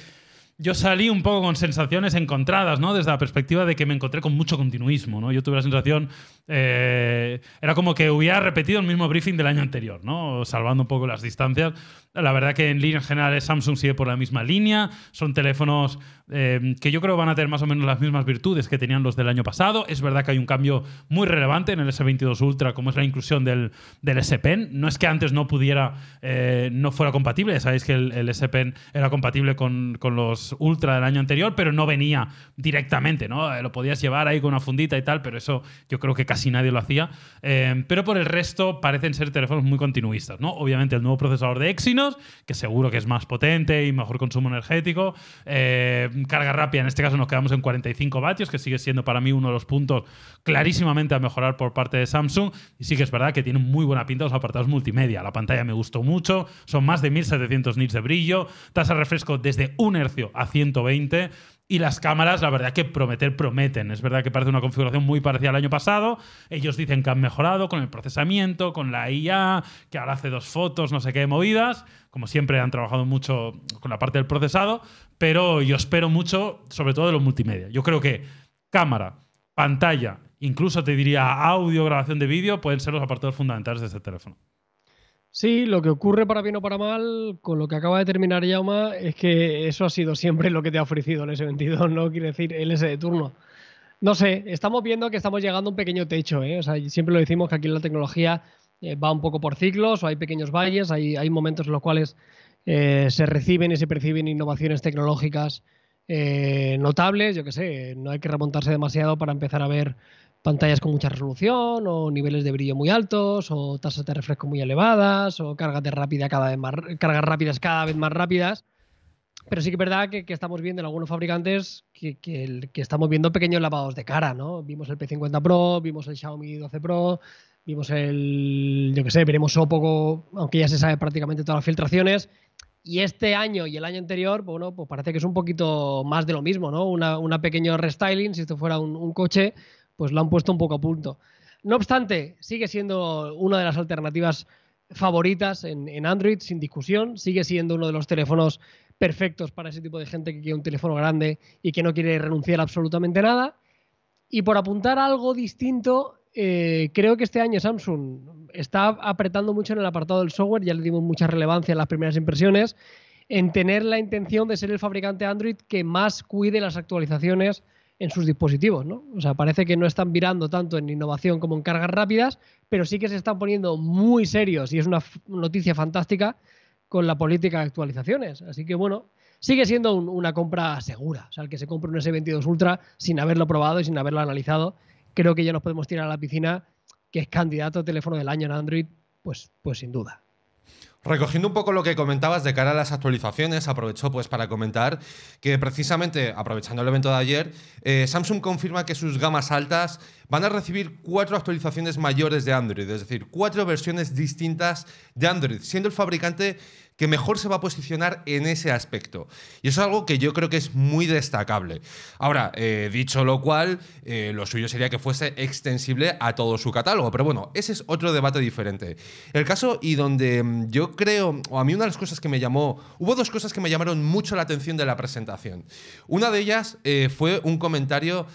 yo salí un poco con sensaciones encontradas, ¿no? Desde la perspectiva de que me encontré con mucho continuismo, ¿no? Yo tuve la sensación, eh, era como que hubiera repetido el mismo briefing del año anterior, ¿no? Salvando un poco las distancias, la verdad que en líneas generales Samsung sigue por la misma línea. Son teléfonos eh, que yo creo van a tener más o menos las mismas virtudes que tenían los del año pasado. Es verdad que hay un cambio muy relevante en el S22 Ultra, como es la inclusión del, del S Pen. No es que antes no pudiera, eh, no fuera compatible. Sabéis que el, S Pen era compatible con, los Ultra del año anterior, pero no venía directamente, ¿no? Eh, lo podías llevar ahí con una fundita y tal, pero eso yo creo que casi nadie lo hacía. pero por el resto parecen ser teléfonos muy continuistas, ¿no? Obviamente el nuevo procesador de Exynos que seguro que es más potente y mejor consumo energético. Eh, carga rápida, en este caso nos quedamos en 45 vatios, que sigue siendo para mí uno de los puntos clarísimamente a mejorar por parte de Samsung. Y sí que es verdad que tiene muy buena pinta los apartados multimedia. La pantalla me gustó mucho, son más de 1700 nits de brillo, tasa de refresco desde 1 Hz a 120 y las cámaras, la verdad que prometer prometen. Es verdad que parece una configuración muy parecida al año pasado. Ellos dicen que han mejorado con el procesamiento, con la IA, que ahora hace dos fotos, no sé qué, movidas. Como siempre han trabajado mucho con la parte del procesado, pero yo espero mucho, sobre todo de los multimedia. Yo creo que cámara, pantalla, incluso te diría audio, grabación de vídeo, pueden ser los apartados fundamentales de este teléfono. Sí, lo que ocurre para bien o para mal, con lo que acaba de terminar Yauma, es que eso ha sido siempre lo que te ha ofrecido el S22, no quiere decir el S de turno. No sé, estamos viendo que estamos llegando a un pequeño techo, ¿eh? o sea, siempre lo decimos que aquí la tecnología eh, va un poco por ciclos, o hay pequeños valles, hay, momentos en los cuales eh, se reciben y se perciben innovaciones tecnológicas eh, notables, yo qué sé, no hay que remontarse demasiado para empezar a ver pantallas con mucha resolución o niveles de brillo muy altos o tasas de refresco muy elevadas o cargas, de rápida cada vez más, cargas rápidas cada vez más rápidas. Pero sí que es verdad que, que estamos viendo en algunos fabricantes que, que, que, estamos viendo pequeños lavados de cara, ¿no? Vimos el P50 Pro, vimos el Xiaomi 12 Pro, vimos el, yo qué sé, veremos poco, aunque ya se sabe prácticamente todas las filtraciones. Y este año y el año anterior, pues bueno, pues parece que es un poquito más de lo mismo, ¿no? Una, pequeña pequeño restyling, si esto fuera un, un coche, pues la han puesto un poco a punto. No obstante, sigue siendo una de las alternativas favoritas en, Android, sin discusión. Sigue siendo uno de los teléfonos perfectos para ese tipo de gente que quiere un teléfono grande y que no quiere renunciar a absolutamente nada. Y por apuntar a algo distinto, eh, creo que este año Samsung está apretando mucho en el apartado del software, ya le dimos mucha relevancia en las primeras impresiones, en tener la intención de ser el fabricante Android que más cuide las actualizaciones en sus dispositivos, ¿no? O sea, parece que no están virando tanto en innovación como en cargas rápidas, pero sí que se están poniendo muy serios y es una noticia fantástica con la política de actualizaciones. Así que bueno, sigue siendo una compra segura. O sea, el que se compre un S22 Ultra sin haberlo probado y sin haberlo analizado, creo que ya nos podemos tirar a la piscina, que es candidato a teléfono del año en Android, pues, pues sin duda. Recogiendo un poco lo que comentabas de cara a las actualizaciones, aprovecho pues para comentar que precisamente, aprovechando el evento de ayer, eh, Samsung confirma que sus gamas altas van a recibir cuatro actualizaciones mayores de Android, es decir, cuatro versiones distintas de Android, siendo el fabricante que mejor se va a posicionar en ese aspecto. Y eso es algo que yo creo que es muy destacable. Ahora, eh, dicho lo cual, eh, lo suyo sería que fuese extensible a todo su catálogo, pero bueno, ese es otro debate diferente. El caso y donde mm, yo creo, o a mí una de las cosas que me llamó, hubo dos cosas que me llamaron mucho la atención de la presentación. Una de ellas eh, fue un comentario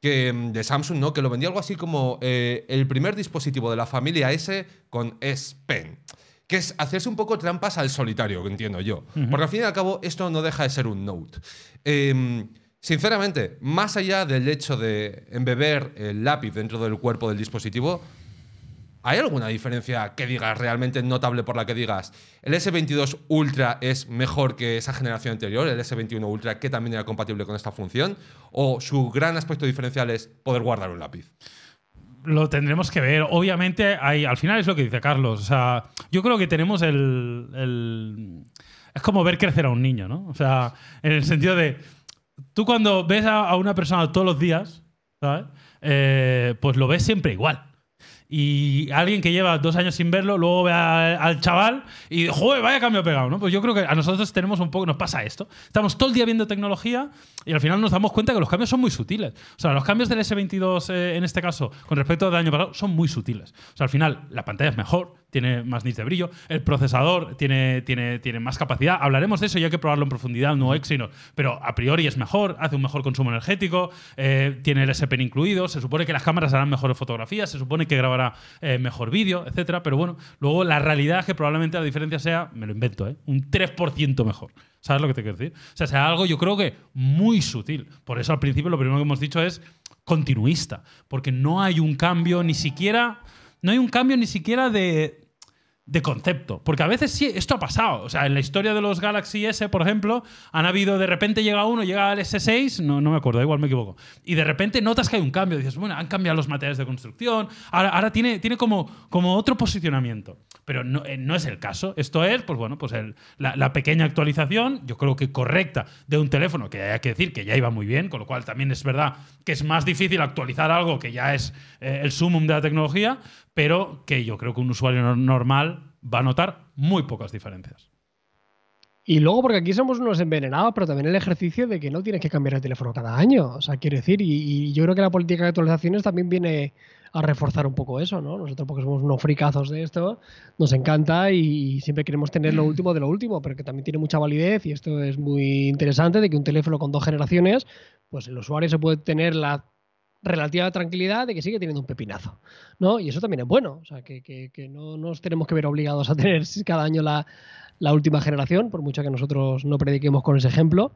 que, mm, de Samsung, ¿no? Que lo vendía algo así como el primer dispositivo de la familia S con S Pen que es hacerse un poco trampas al solitario, que entiendo yo. Porque al fin y al cabo esto no deja de ser un note. Em, sinceramente, más allá del hecho de embeber el lápiz dentro del cuerpo del dispositivo, ¿Hay alguna diferencia que digas realmente notable por la que digas el S22 Ultra es mejor que esa generación anterior, el S21 Ultra que también era compatible con esta función? ¿O su gran aspecto diferencial es poder guardar un lápiz? lo tendremos que ver. Obviamente, hay, al final es lo que dice Carlos. O sea, yo creo que tenemos el, Es como ver crecer a un niño, ¿no? O sea, en el sentido de. Tú cuando ves a, una persona todos los días, ¿sabes? Eh, pues lo ves siempre igual y alguien que lleva dos años sin verlo, luego ve al, chaval y, joder, vaya cambio pegado, ¿no? Pues yo creo que a nosotros tenemos un poco, nos pasa esto. Estamos todo el día viendo tecnología y al final nos damos cuenta que los cambios son muy sutiles. O sea, los cambios del S22 eh, en este caso, con respecto al año pasado, son muy sutiles. O sea, al final la pantalla es mejor, tiene más nits de brillo, el procesador tiene, tiene, tiene más capacidad. Hablaremos de eso y hay que probarlo en profundidad, no Exynos, pero a priori es mejor, hace un mejor consumo energético, eh, tiene el s incluido, se supone que las cámaras harán mejores fotografías, se supone que grabará eh, mejor vídeo, etcétera, pero bueno, luego la realidad es que probablemente la diferencia sea, me lo invento, eh, un 3% mejor. ¿Sabes lo que te quiero decir? O sea, sea algo yo creo que muy sutil. Por eso al principio lo primero que hemos dicho es continuista, porque no hay un cambio ni siquiera, no hay un cambio ni siquiera de, de concepto. Porque a veces sí, esto ha pasado. O sea, en la historia de los Galaxy S, por ejemplo, han habido, de repente llega uno, llega el S6, no, no me acuerdo, igual me equivoco, y de repente notas que hay un cambio. Dices, bueno, han cambiado los materiales de construcción, ahora, tiene, tiene como, como otro posicionamiento. Pero eh, no, es el caso. Esto es, pues bueno, pues la, pequeña actualización, yo creo que correcta, de un teléfono que hay que decir que ya iba muy bien, con lo cual también es verdad que es más difícil actualizar algo que ya es eh, el sumum de la tecnología, pero que yo creo que un usuario normal va a notar muy pocas diferencias. Y luego, porque aquí somos unos envenenados, pero también el ejercicio de que no tienes que cambiar el teléfono cada año. O sea, quiero decir, y, y yo creo que la política de actualizaciones también viene a reforzar un poco eso, ¿no? Nosotros, porque somos unos fricazos de esto, nos encanta y, siempre queremos tener lo último de lo último, pero que también tiene mucha validez y esto es muy interesante de que un teléfono con dos generaciones, pues el usuario se puede tener la relativa tranquilidad de que sigue teniendo un pepinazo, ¿no? Y eso también es bueno, o sea, que, no nos tenemos que ver obligados a tener cada año la, última generación, por mucho que nosotros no prediquemos con ese ejemplo,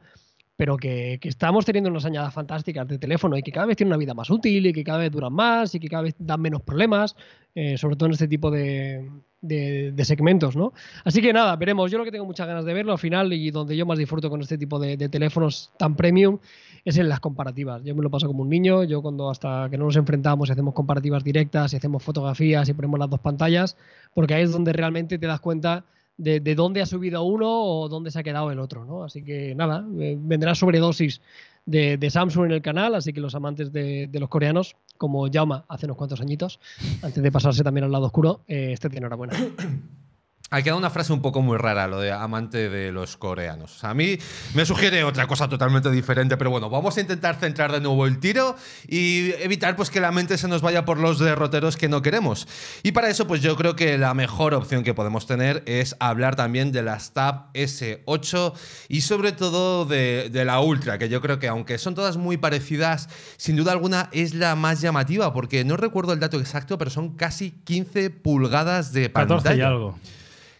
pero que, estamos teniendo unas añadas fantásticas de teléfono y que cada vez tiene una vida más útil y que cada vez duran más y que cada vez dan menos problemas, eh, sobre todo en este tipo de, de, segmentos, ¿no? Así que nada, veremos. Yo lo que tengo muchas ganas de verlo al final y donde yo más disfruto con este tipo de, teléfonos tan premium es en las comparativas. Yo me lo paso como un niño. Yo cuando hasta que no nos enfrentamos y hacemos comparativas directas y hacemos fotografías y ponemos las dos pantallas, porque ahí es donde realmente te das cuenta de, dónde ha subido uno o dónde se ha quedado el otro, ¿no? Así que nada, eh, vendrá sobredosis de, Samsung en el canal, así que los amantes de, los coreanos, como Yauma hace unos cuantos añitos, antes de pasarse también al lado oscuro, eh, este tiene enhorabuena. ha quedado una frase un poco muy rara, lo de amante de los coreanos. A mí me sugiere otra cosa totalmente diferente, pero bueno, vamos a intentar centrar de nuevo el tiro y evitar pues, que la mente se nos vaya por los derroteros que no queremos. Y para eso, pues yo creo que la mejor opción que podemos tener es hablar también de las Tab S8 y sobre todo de, de la Ultra, que yo creo que aunque son todas muy parecidas, sin duda alguna es la más llamativa, porque no recuerdo el dato exacto, pero son casi 15 pulgadas de pantalla. 14 y algo.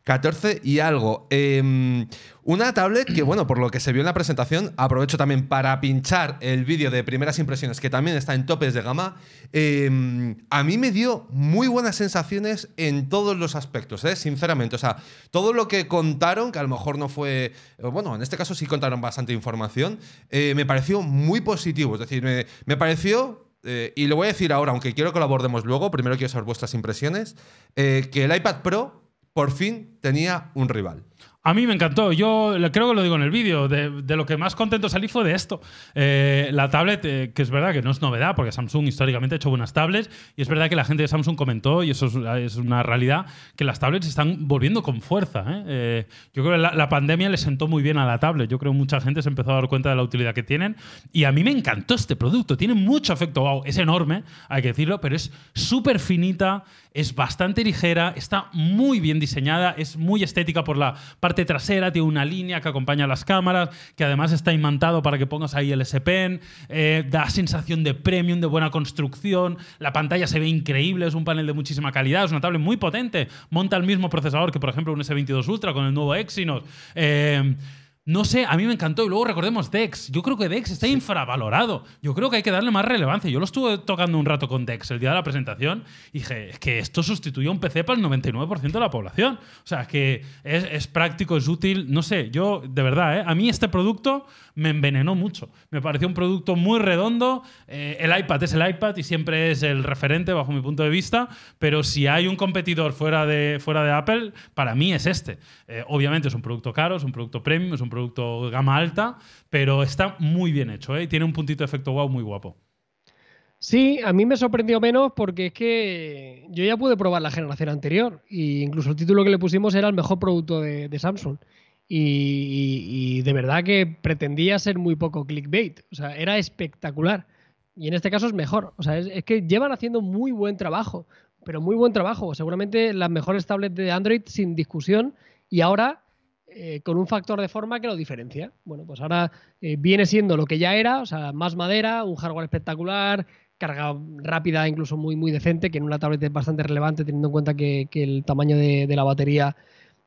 14 y algo. Em, una tablet que, bueno, por lo que se vio en la presentación, aprovecho también para pinchar el vídeo de primeras impresiones, que también está en topes de gama. Em, a mí me dio muy buenas sensaciones en todos los aspectos, ¿eh? sinceramente. O sea, todo lo que contaron, que a lo mejor no fue. Eh, bueno, en este caso sí contaron bastante información, eh, me pareció muy positivo. Es decir, me, pareció y lo voy a decir ahora, aunque quiero que lo abordemos luego, primero quiero saber vuestras impresiones, que el iPad Pro por fin tenía un rival. A mí me encantó. Yo creo que lo digo en el vídeo. De, lo que más contento salí fue de esto. Eh, la tablet, eh, que es verdad que no es novedad, porque Samsung históricamente ha hecho buenas tablets. Y es verdad que la gente de Samsung comentó, y eso es, una realidad, que las tablets están volviendo con fuerza. ¿eh? yo creo que la, pandemia le sentó muy bien a la tablet. Yo creo que mucha gente se empezó a dar cuenta de la utilidad que tienen. Y a mí me encantó este producto. Tiene mucho efecto wow. Es enorme, hay que decirlo, pero es súper finita es bastante ligera, está muy bien diseñada, es muy estética por la parte trasera, tiene una línea que acompaña las cámaras, que además está imantado para que pongas ahí el S-Pen, eh, da sensación de premium, de buena construcción, la pantalla se ve increíble, es un panel de muchísima calidad, es una tablet muy potente, monta el mismo procesador que por ejemplo un S22 Ultra con el nuevo Exynos. Eh, no sé, a mí me encantó. Y luego recordemos Dex. Yo creo que Dex está infravalorado. Yo creo que hay que darle más relevancia. Yo lo estuve tocando un rato con Dex el día de la presentación y dije, es que esto sustituye un PC para el 99% de la población. O sea, que es, es, práctico, es útil. No sé, yo, de verdad, ¿eh? a mí este producto me envenenó mucho. Me pareció un producto muy redondo. Eh, el iPad es el iPad y siempre es el referente bajo mi punto de vista, pero si hay un competidor fuera de, fuera de Apple, para mí es este. Eh, obviamente es un producto caro, es un producto premium, es un producto gama alta, pero está muy bien hecho ¿eh? y tiene un puntito de efecto wow muy guapo. Sí, a mí me sorprendió menos porque es que yo ya pude probar la generación anterior e incluso el título que le pusimos era el mejor producto de Samsung y, de verdad que pretendía ser muy poco clickbait. O sea, era espectacular. Y en este caso es mejor. O sea, es, que llevan haciendo muy buen trabajo, pero muy buen trabajo. Seguramente las mejores tablets de Android sin discusión. Y ahora eh, con un factor de forma que lo diferencia. Bueno, pues ahora eh, viene siendo lo que ya era, o sea, más madera, un hardware espectacular, carga rápida, incluso muy, muy decente, que en una tablet es bastante relevante teniendo en cuenta que, el tamaño de, la batería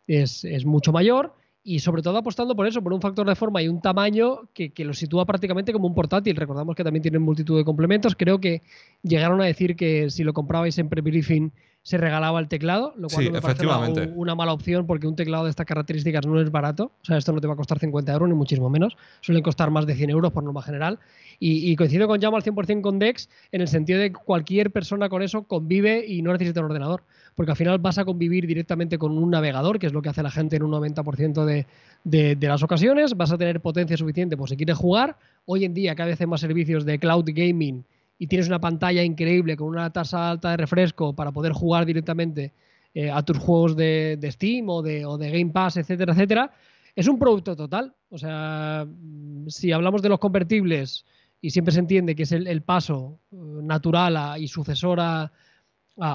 es, mucho mayor y sobre todo apostando por eso, por un factor de forma y un tamaño que, que, lo sitúa prácticamente como un portátil. Recordamos que también tienen multitud de complementos. Creo que llegaron a decir que si lo comprabais en pre-briefing se regalaba el teclado, lo cual no me parece una, mala opción porque un teclado de estas características no es barato. O sea, esto no te va a costar 50 euros ni muchísimo menos. Suelen costar más de 100 euros por norma general. Y, coincido con Yama al 100% con Dex en el sentido de que cualquier persona con eso convive y no necesita un ordenador. Porque al final vas a convivir directamente con un navegador, que es lo que hace la gente en un 90% de, de, las ocasiones. Vas a tener potencia suficiente por si quieres jugar. Hoy en día cada vez hay más servicios de cloud gaming y tienes una pantalla increíble con una tasa alta de refresco para poder jugar directamente eh, a tus juegos de, Steam o de, Game Pass, etcétera, etcétera, es un producto total. O sea, mm, si hablamos de los convertibles y siempre se entiende que es el, paso eh, natural y sucesora a,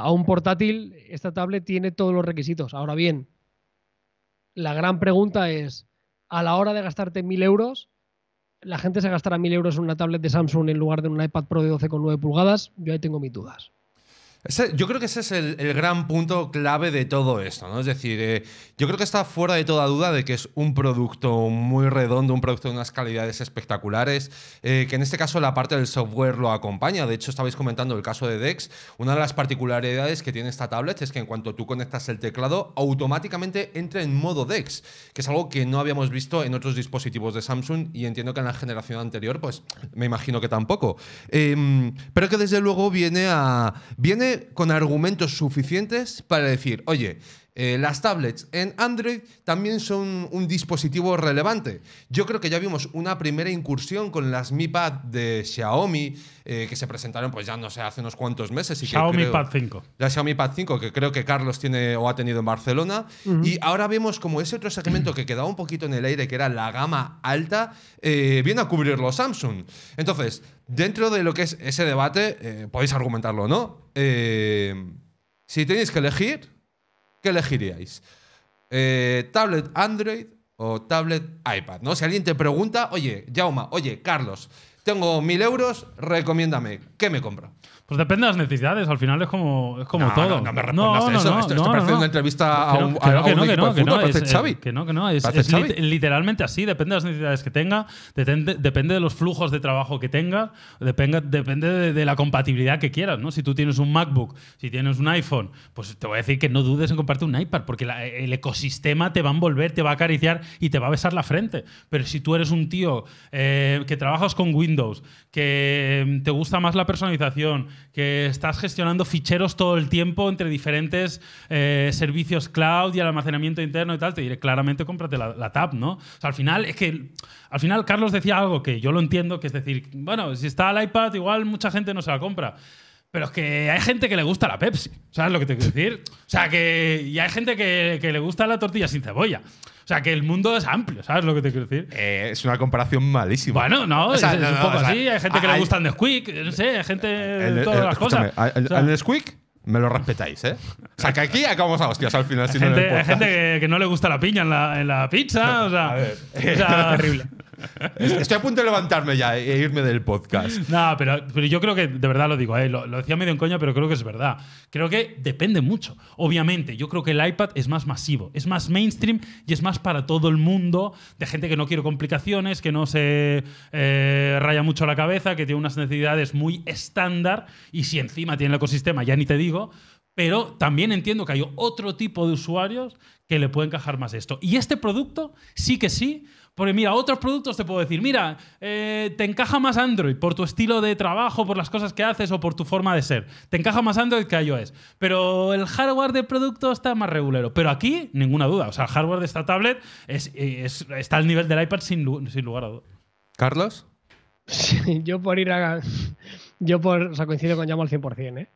a un portátil, esta tablet tiene todos los requisitos. Ahora bien, la gran pregunta es, a la hora de gastarte mil euros, la gente se gastará mil euros en una tablet de Samsung en lugar de un iPad Pro de 12,9 pulgadas, yo ahí tengo mis dudas yo creo que ese es el, gran punto clave de todo esto, ¿no? Es decir, eh, yo creo que está fuera de toda duda de que es un producto muy redondo, un producto de unas calidades espectaculares, eh, que en este caso la parte del software lo acompaña. De hecho, estabais comentando el caso de Dex. Una de las particularidades que tiene esta tablet es que en cuanto tú conectas el teclado, automáticamente entra en modo Dex, que es algo que no habíamos visto en otros dispositivos de Samsung y entiendo que en la generación anterior, pues me imagino que tampoco. Em, pero que desde luego viene a... Viene con argumentos suficientes para decir, oye, eh, las tablets en Android también son un dispositivo relevante. Yo creo que ya vimos una primera incursión con las Mi Pad de Xiaomi, eh, que se presentaron, pues ya no sé, hace unos cuantos meses. Y Xiaomi Pad 5. La Xiaomi Pad 5, que creo que Carlos tiene o ha tenido en Barcelona. Y ahora vemos como ese otro segmento que quedaba un poquito en el aire, que era la gama alta, eh, viene a cubrirlo Samsung. Entonces, dentro de lo que es ese debate, podéis argumentarlo, ¿no? si tenéis que elegir ¿qué elegiríais? Eh, ¿Tablet Android o tablet iPad? ¿no? Si alguien te pregunta, oye, Jauma, oye, Carlos, tengo mil euros, recomiéndame, ¿qué me compro? Pues depende de las necesidades, al final es como, es como todo. No, no me respondas no, eso. No, esto, parece una entrevista a un, equipo de fútbol, eh, Xavi. Que no, que no, es, literalmente así, depende de las necesidades que tenga, depende, de los flujos de trabajo que tengas, depende, depende de, la compatibilidad que quieras, ¿no? Si tú tienes un MacBook, si tienes un iPhone, pues te voy a decir que no dudes en comprarte un iPad, porque el ecosistema te va a envolver, te va a acariciar y te va a besar la frente. Pero si tú eres un tío eh, que trabajas con Windows, que mm, te gusta más la personalización, que estás gestionando ficheros todo el tiempo entre diferentes eh, servicios cloud y el almacenamiento interno y tal, te diré claramente cómprate la, la ¿no? al final es que al final Carlos decía algo que yo lo entiendo, que es decir, bueno, si está el iPad igual mucha gente no se la compra. Pero es que hay gente que le gusta la Pepsi, ¿sabes lo que te quiero decir? O sea, que y hay gente que, que le gusta la tortilla sin cebolla. O sea, que el mundo es amplio, ¿sabes lo que te quiero decir? Eh, es una comparación malísima. Bueno, no, es, un poco así. Hay gente que le gusta el Nesquik, no sé, hay gente de todas las cosas. El, el, me lo respetáis, ¿eh? O sea, que aquí acabamos a hostias al final. hay gente que, no le gusta la piña en la, en la pizza, o sea, es terrible. Estoy a punto de levantarme ya e irme del podcast. No, pero, yo creo que, de verdad lo digo, eh, lo, decía medio en coña, pero creo que es verdad. Creo que depende mucho. Obviamente, yo creo que el iPad es más masivo, es más mainstream y es más para todo el mundo, de gente que no quiere complicaciones, que no se eh, raya mucho la cabeza, que tiene unas necesidades muy estándar y si encima tiene el ecosistema, ya ni te digo, pero también entiendo que hay otro tipo de usuarios que le pueden encajar más esto. Y este producto sí que sí porque mira, otros productos te puedo decir, mira, eh, te encaja más Android por tu estilo de trabajo, por las cosas que haces o por tu forma de ser. Te encaja más Android que iOS. Pero el hardware del producto está más regulero. Pero aquí, ninguna duda. O sea, el hardware de esta tablet está al nivel del iPad sin, lugar a dudas. ¿Carlos? yo por ir a... Yo por, o sea, coincido con Llamo al 100%, ¿eh?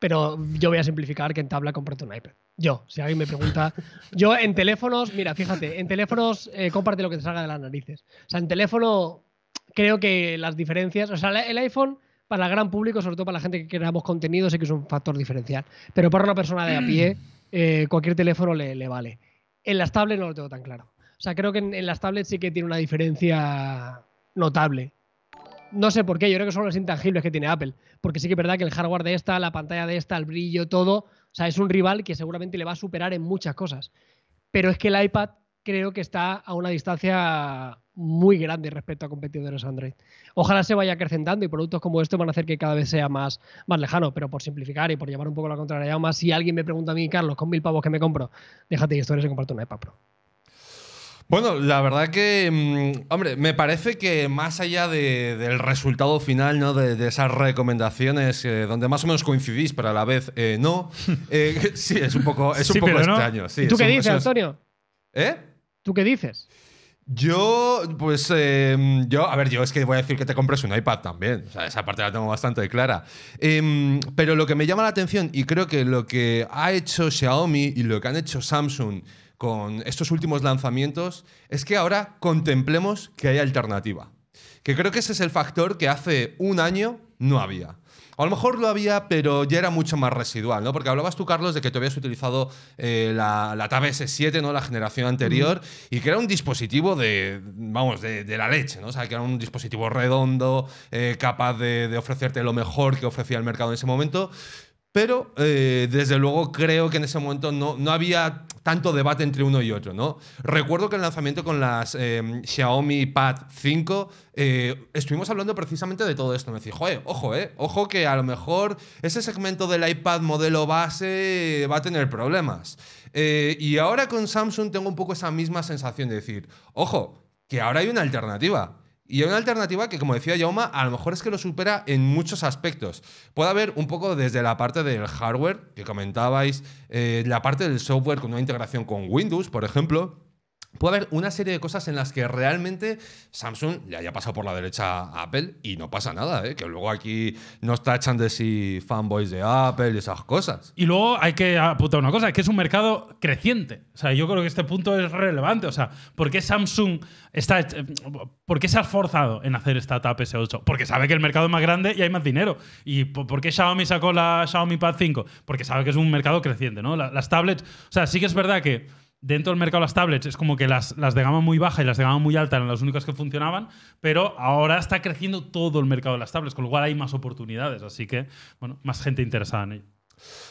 pero yo voy a simplificar que en tabla comparte un iPad. Yo, si alguien me pregunta. Yo en teléfonos, mira, fíjate, en teléfonos eh, comparte lo que te salga de las narices. O sea, en teléfono creo que las diferencias. O sea, el iPhone para el gran público, sobre todo para la gente que queramos contenido, sé que es un factor diferencial. Pero para una persona de a pie, mm. eh, cualquier teléfono le, vale. En las tablets no lo tengo tan claro. O sea, creo que en las tablets sí que tiene una diferencia notable no sé por qué, yo creo que son los intangibles que tiene Apple. Porque sí que es verdad que el hardware de esta, la pantalla de esta, el brillo, todo. O sea, es un rival que seguramente le va a superar en muchas cosas. Pero es que el iPad creo que está a una distancia muy grande respecto a competidores Android. Ojalá se vaya acrecentando y productos como este van a hacer que cada vez sea más, más lejano, pero por simplificar y por llevar un poco la contraria, más si alguien me pregunta a mí, Carlos, con mil pavos que me compro, déjate historias y comparte un iPad Pro. Bueno, la verdad que, mm, hombre, me parece que más allá del resultado final, ¿no? de, esas recomendaciones, eh, donde más o menos coincidís, pero a la vez eh, no, eh, sí, es un poco, extraño. ¿Tú qué dices, Antonio? ¿Eh? ¿Tú qué dices? Yo, pues, yo, a ver, yo es que voy a decir que te compres un iPad también. O sea, esa parte la tengo bastante clara. Em, pero lo que me llama la atención y creo que lo que ha hecho Xiaomi y lo que han hecho Samsung con estos últimos lanzamientos es que ahora contemplemos que hay alternativa. Que creo que ese es el factor que hace un año no había. O a lo mejor lo había, pero ya era mucho más residual, ¿no? Porque hablabas tú, Carlos, de que te habías utilizado eh, la, la, Tab S7, ¿no? La generación anterior, y que era un dispositivo de, vamos, de, la leche, ¿no? sea, que era un dispositivo redondo, eh, capaz de ofrecerte lo mejor que ofrecía el mercado en ese momento. Pero eh, desde luego creo que en ese momento no, había tanto debate entre uno y otro, ¿no? Recuerdo que el lanzamiento con las em, Xiaomi Pad 5 eh, estuvimos hablando precisamente de todo esto. Me decía, ojo, eh, ojo que a lo mejor ese segmento del iPad modelo base va a tener problemas. y ahora con Samsung tengo un poco esa misma sensación de decir, ojo, que ahora hay una alternativa. Y hay una alternativa que, como decía Yauma, a lo mejor es que lo supera en muchos aspectos. Puede haber un poco desde la parte del hardware que comentabais, eh, la parte del software con una integración con Windows, por ejemplo Puede haber una serie de cosas en las que realmente Samsung le haya pasado por la derecha a Apple y no pasa nada, ¿eh? que luego aquí está está de sí fanboys de Apple y esas cosas. Y luego hay que apuntar una cosa, es que es un mercado creciente. O sea, yo creo que este punto es relevante. O sea, ¿por qué Samsung está, por se ha esforzado en hacer esta TAP S8? Porque sabe que el mercado es más grande y hay más dinero. ¿Y por qué Xiaomi sacó la Xiaomi Pad 5? Porque sabe que es un mercado creciente, ¿no? Las tablets, o sea, sí que es verdad que dentro del mercado de las tablets es como que las, las, de gama muy baja y las de gama muy alta eran las únicas que funcionaban, pero ahora está creciendo todo el mercado de las tablets, con lo cual hay más oportunidades, así que, bueno, más gente interesada en ello.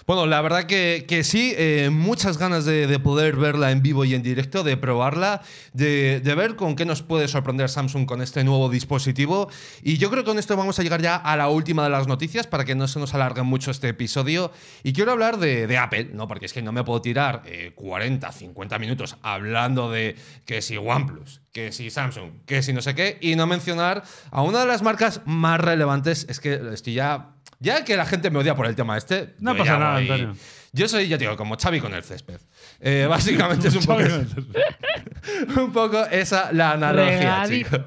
Bueno, la verdad que, que sí, eh, muchas ganas de, poder verla en vivo y en directo, de probarla, de, ver con qué nos puede sorprender Samsung con este nuevo dispositivo. Y yo creo que con esto vamos a llegar ya a la última de las noticias para que no se nos alargue mucho este episodio. Y quiero hablar de, Apple, ¿no? Porque es que no me puedo tirar 40, eh, 50 minutos hablando de que si OnePlus, que si Samsung, que si no sé qué, y no mencionar a una de las marcas más relevantes, es que estoy ya ya que la gente me odia por el tema este. No pasa nada, Antonio. Yo soy, ya digo, como Xavi con el césped. Eh, básicamente es un poco, un poco esa la analogía, chicos.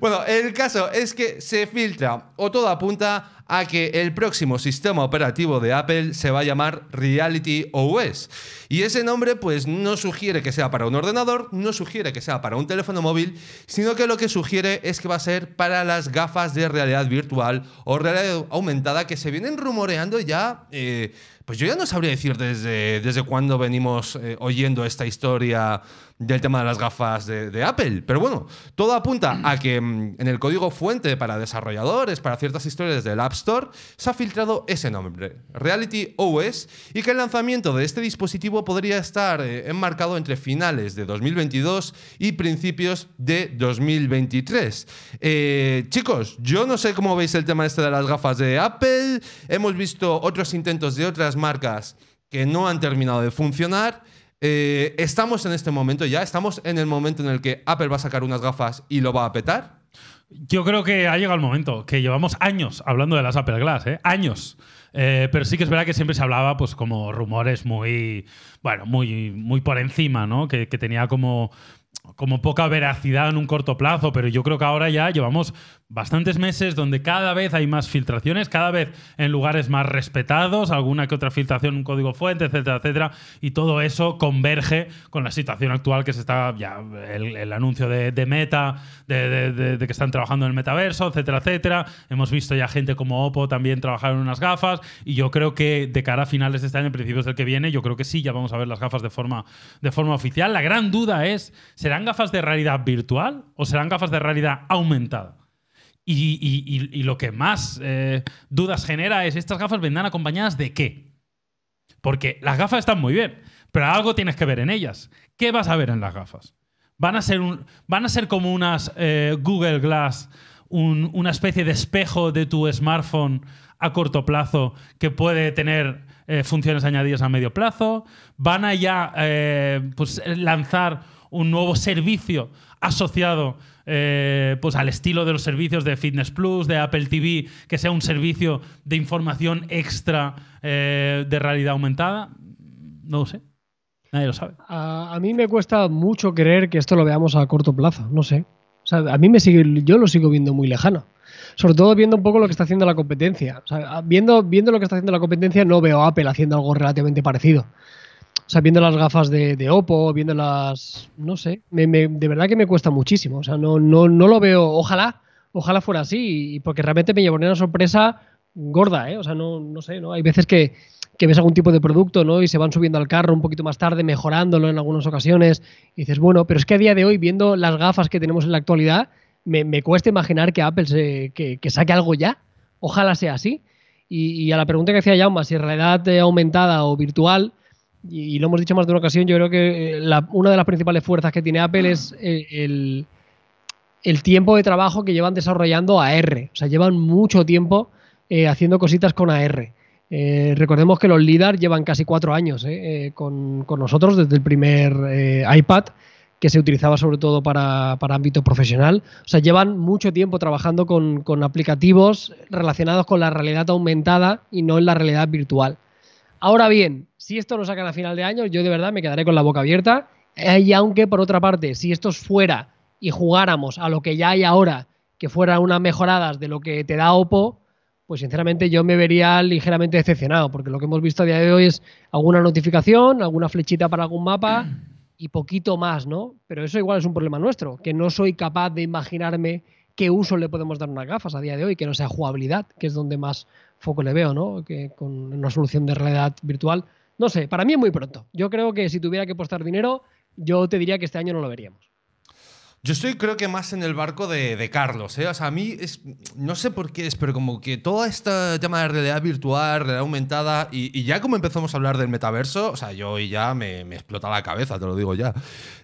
Bueno, el caso es que se filtra o todo apunta a que el próximo sistema operativo de Apple se va a llamar Reality OS. Y ese nombre pues no sugiere que sea para un ordenador, no sugiere que sea para un teléfono móvil, sino que lo que sugiere es que va a ser para las gafas de realidad virtual o realidad aumentada que se vienen rumoreando ya... Eh, pues yo ya no sabría decir desde, desde cuándo venimos eh, oyendo esta historia del tema de las gafas de, Apple. Pero bueno, todo apunta a que mm, en el código fuente para desarrolladores, para ciertas historias del App Store, se ha filtrado ese nombre, Reality OS, y que el lanzamiento de este dispositivo podría estar eh, enmarcado entre finales de 2022 y principios de 2023. Eh, chicos, yo no sé cómo veis el tema este de las gafas de Apple. Hemos visto otros intentos de otras marcas que no han terminado de funcionar. Eh, estamos en este momento ya, estamos en el momento en el que Apple va a sacar unas gafas y lo va a petar. Yo creo que ha llegado el momento, que llevamos años hablando de las Apple Glass, ¿eh? años. Eh, pero sí que es verdad que siempre se hablaba, pues, como rumores muy, bueno, muy, muy por encima, ¿no? Que, tenía como como poca veracidad en un corto plazo, pero yo creo que ahora ya llevamos bastantes meses donde cada vez hay más filtraciones, cada vez en lugares más respetados, alguna que otra filtración, un código fuente, etcétera, etcétera, y todo eso converge con la situación actual que se está, ya, el, anuncio de, Meta, de, de, que están trabajando en el metaverso, etcétera, etcétera. Hemos visto ya gente como Oppo también trabajar en unas gafas, y yo creo que de cara a finales de este año, principios del que viene, yo creo que sí, ya vamos a ver las gafas de forma, de forma oficial. La gran duda es, ¿serán gafas de realidad virtual o serán gafas de realidad aumentada? Y, lo que más eh, dudas genera es, ¿estas gafas vendrán acompañadas de qué? Porque las gafas están muy bien, pero algo tienes que ver en ellas. ¿Qué vas a ver en las gafas? Van a ser, van a ser como unas eh, Google Glass, una especie de espejo de tu smartphone a corto plazo que puede tener eh, funciones añadidas a medio plazo. Van a ya pues, lanzar un nuevo servicio asociado eh, pues al estilo de los servicios de Fitness Plus, de Apple TV, que sea un servicio de información extra eh, de realidad aumentada. No lo sé. Nadie lo sabe. A, mí me cuesta mucho creer que esto lo veamos a corto plazo. No sé. a mí me sigue, yo lo sigo viendo muy lejano. Sobre todo viendo un poco lo que está haciendo la competencia. viendo, viendo lo que está haciendo la competencia, no veo a Apple haciendo algo relativamente parecido. O sea, viendo las gafas de, Oppo, viendo las. No sé, de verdad que me cuesta muchísimo. O sea, no, no, no lo veo. Ojalá, ojalá fuera así, y porque realmente me llevaría una sorpresa gorda, ¿eh? O sea, no, no sé, ¿no? Hay veces que, ves algún tipo de producto, ¿no? Y se van subiendo al carro un poquito más tarde, mejorándolo en algunas ocasiones, y dices, bueno, pero es que a día de hoy, viendo las gafas que tenemos en la actualidad, me, cuesta imaginar que Apple se, que, saque algo ya. Ojalá sea así. Y, a la pregunta que hacía Jaume, si realidad aumentada o virtual, y, lo hemos dicho más de una ocasión, yo creo que eh, una de las principales fuerzas que tiene Apple ah. es eh, el, tiempo de trabajo que llevan desarrollando AR. O sea, llevan mucho tiempo eh, haciendo cositas con AR. recordemos que los LIDAR llevan casi cuatro años con, nosotros desde el primer iPad que se utilizaba sobre todo para, ámbito profesional. O sea, llevan mucho tiempo trabajando con aplicativos relacionados con la realidad aumentada y no en la realidad virtual. Ahora bien, si esto no sacan a final de año, yo de verdad me quedaré con la boca abierta. Eh, y aunque, por otra parte, si esto fuera y jugáramos a lo que ya hay ahora, que fueran unas mejoradas de lo que te da Oppo, pues sinceramente yo me vería ligeramente decepcionado, porque lo que hemos visto a día de hoy es alguna notificación, alguna flechita para algún mapa y poquito más, ¿no? Pero eso igual es un problema nuestro, que no soy capaz de imaginarme qué uso le podemos dar a unas gafas a día de hoy, que no sea jugabilidad, que es donde más foco le veo, ¿no? Que con una solución de realidad virtual. No sé, para mí es muy pronto. Yo creo que si tuviera que apostar dinero, yo te diría que este año no lo veríamos. Yo estoy creo que más en el barco de, Carlos. ¿eh? O sea, a mí es, no sé por qué es, pero como que toda esta tema de realidad virtual, realidad aumentada, y, ya como empezamos a hablar del metaverso, o sea, yo hoy ya me, explota la cabeza, te lo digo ya.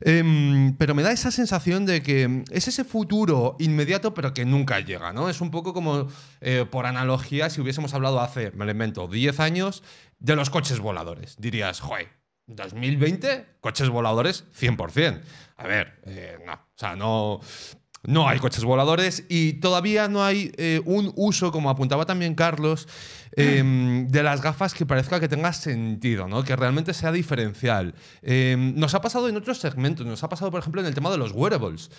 Em, pero me da esa sensación de que es ese futuro inmediato, pero que nunca llega, ¿no? Es un poco como, eh, por analogía, si hubiésemos hablado hace, me lo invento, 10 años de los coches voladores. Dirías, joder 2020, coches voladores 100%. A ver, eh, no, o sea, no, no hay coches voladores y todavía no hay eh, un uso, como apuntaba también Carlos, em, de las gafas que parezca que tenga sentido, ¿no? que realmente sea diferencial. Em, nos ha pasado en otros segmentos, nos ha pasado, por ejemplo, en el tema de los wearables.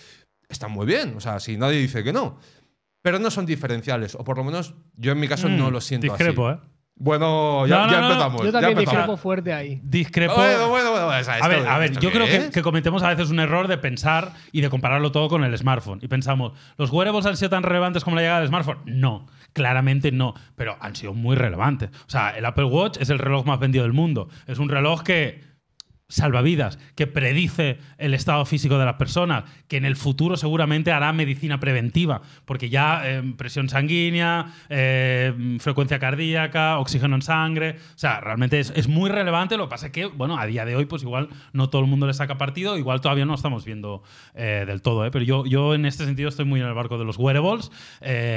Están muy bien, o sea, si nadie dice que no. Pero no son diferenciales, o por lo menos yo en mi caso no mm, lo siento discrepo, ¿eh? Bueno, ya, empezamos. yo también discrepo fuerte ahí. Discrepo. Ah, bueno, bueno, a ver, a ver yo creo que, que, cometemos a veces un error de pensar y de compararlo todo con el smartphone. Y pensamos, ¿los wearables han sido tan relevantes como la llegada del smartphone? No, claramente no, pero han sido muy relevantes. O sea, el Apple Watch es el reloj más vendido del mundo. Es un reloj que salvavidas, que predice el estado físico de las personas, que en el futuro seguramente hará medicina preventiva, porque ya eh, presión sanguínea, eh, frecuencia cardíaca, oxígeno en sangre, o sea, realmente es, muy relevante, lo que pasa es que, bueno, a día de hoy pues igual no todo el mundo le saca partido, igual todavía no estamos viendo eh, del todo, pero yo, yo en este sentido estoy muy en el barco de los wearables,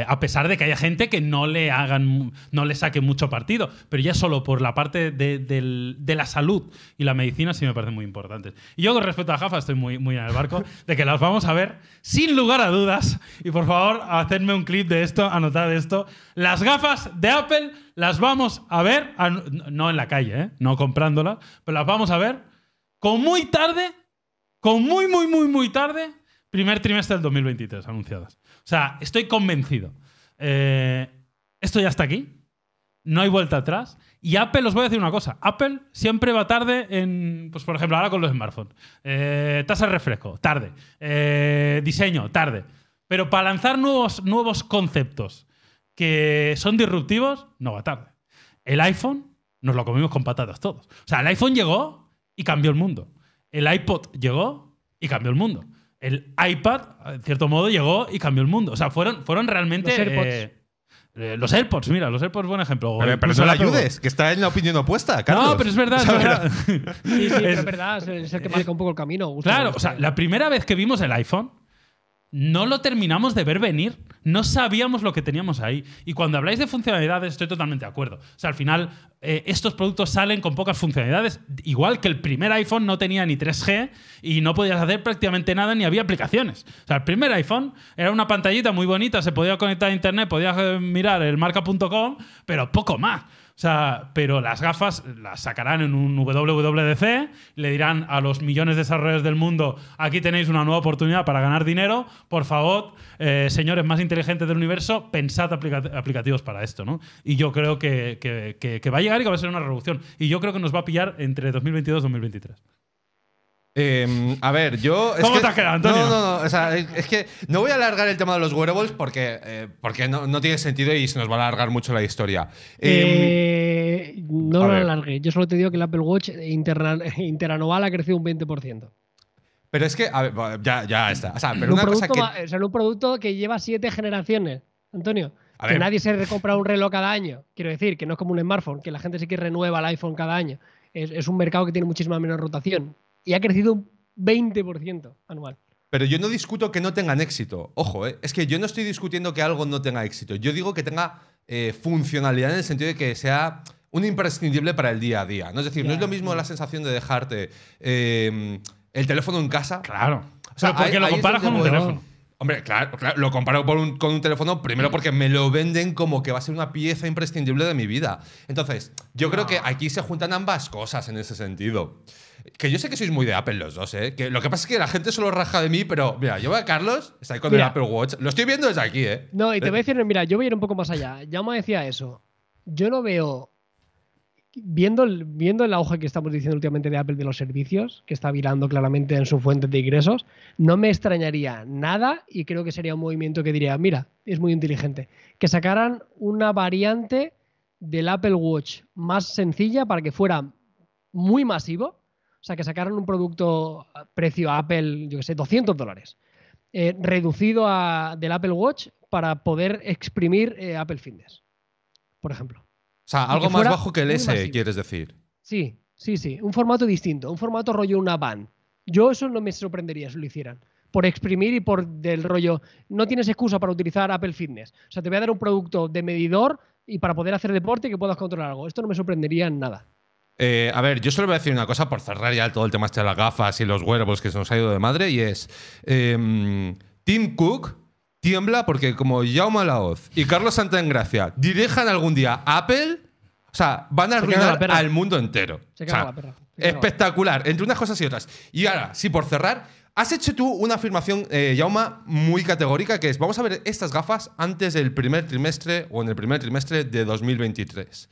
a pesar de que haya gente que no le hagan, no le saque mucho partido, pero ya solo por la parte de, de la salud y la medicina, sí me parecen muy importantes. Y yo con respecto a gafas estoy muy, muy en el barco de que las vamos a ver sin lugar a dudas. Y por favor, hacedme un clip de esto, anotad esto. Las gafas de Apple las vamos a ver, no en la calle, ¿eh? no comprándolas, pero las vamos a ver con muy tarde, con muy, muy, muy, muy tarde, primer trimestre del 2023 anunciadas. O sea, estoy convencido. Eh, esto ya está aquí. No hay vuelta atrás. Y Apple, os voy a decir una cosa, Apple siempre va tarde en, pues, por ejemplo, ahora con los smartphones. Eh, tasa de refresco, tarde. Eh, diseño, tarde. Pero para lanzar nuevos, nuevos conceptos que son disruptivos, no va tarde. El iPhone nos lo comimos con patatas todos. O sea, el iPhone llegó y cambió el mundo. El iPod llegó y cambió el mundo. El iPad, en cierto modo, llegó y cambió el mundo. O sea, fueron, fueron realmente... Eh, eh, los AirPods, mira, los AirPods, buen ejemplo. Pero, no le ayudes, que está en la opinión opuesta, Carlos. No, pero es verdad. Es verdad. sí, sí, es, pero es verdad, es el que marca un poco el camino. claro, o sea, la primera vez que vimos el iPhone, no lo terminamos de ver venir. No sabíamos lo que teníamos ahí. Y cuando habláis de funcionalidades, estoy totalmente de acuerdo. O sea, al final, eh, estos productos salen con pocas funcionalidades. Igual que el primer iPhone no tenía ni 3G y no podías hacer prácticamente nada ni había aplicaciones. O sea, el primer iPhone era una pantallita muy bonita, se podía conectar a internet, podías eh, mirar el marca.com, pero poco más. O sea, pero las gafas las sacarán en un WWDC, le dirán a los millones de desarrolladores del mundo, aquí tenéis una nueva oportunidad para ganar dinero, por favor, eh, señores más inteligentes del universo, pensad aplicativos para esto, ¿no? Y yo creo que, va a llegar y que va a ser una revolución. Y yo creo que nos va a pillar entre 2022 y 2023. Em, a ver, yo. ¿Cómo te que, quedado, Antonio? No, no, no. es que no voy a alargar el tema de los wearables porque, eh, porque no, tiene sentido y se nos va a alargar mucho la historia. Eh, em, no lo alargué. Yo solo te digo que el Apple Watch interanual ha crecido un 20%. Pero es que, a ver, ya, ya está. O pero un producto que lleva siete generaciones, Antonio. que nadie se recompra un reloj cada año. Quiero decir, que no es como un smartphone, que la gente sí que renueva el iPhone cada año. Es, es un mercado que tiene muchísima menos rotación y ha crecido un 20% anual. Pero yo no discuto que no tengan éxito. Ojo, eh. es que yo no estoy discutiendo que algo no tenga éxito. Yo digo que tenga eh, funcionalidad en el sentido de que sea un imprescindible para el día a día. ¿no? Es decir, no es lo mismo la sensación de dejarte eh, el teléfono en casa. Claro. O sea, porque lo comparas con un teléfono. Hombre, claro, lo comparo con un teléfono primero porque me lo venden como que va a ser una pieza imprescindible de mi vida. Entonces, yo creo que aquí se juntan ambas cosas en ese sentido. Que yo sé que sois muy de Apple los dos, ¿eh? Que lo que pasa es que la gente solo raja de mí, pero mira, yo voy a Carlos, está ahí con el Apple Watch. Lo estoy viendo desde aquí, ¿eh? No, y te eh. voy a decir, mira, yo voy a ir un poco más allá. Ya me decía eso. Yo no veo. Viendo viendo el auge que estamos diciendo últimamente de Apple de los servicios, que está virando claramente en su fuente de ingresos, no me extrañaría nada y creo que sería un movimiento que diría, mira, es muy inteligente, que sacaran una variante del Apple Watch más sencilla para que fuera muy masivo o sea, que sacaron un producto a precio Apple, yo qué sé, 200 dólares, eh, reducido a, del Apple Watch para poder exprimir eh, Apple Fitness, por ejemplo. O sea, algo más bajo que el S, quieres decir. Sí, sí, sí. Un formato distinto, un formato rollo una van. Yo eso no me sorprendería si lo hicieran por exprimir y por del rollo. No tienes excusa para utilizar Apple Fitness. O sea, te voy a dar un producto de medidor y para poder hacer deporte que puedas controlar algo. Esto no me sorprendería en nada. Eh, a ver, yo solo voy a decir una cosa por cerrar ya todo el tema este de las gafas y los huevos que se nos ha ido de madre, y es. Em, Tim Cook tiembla porque, como Jaume Laoz y Carlos Gracia dirijan algún día Apple, o sea, van a arruinar al mundo entero. espectacular, entre unas cosas y otras. Y ahora, sí, por cerrar, has hecho tú una afirmación, eh, muy categórica, que es, vamos a ver estas gafas antes del primer trimestre o en el primer trimestre de 2023.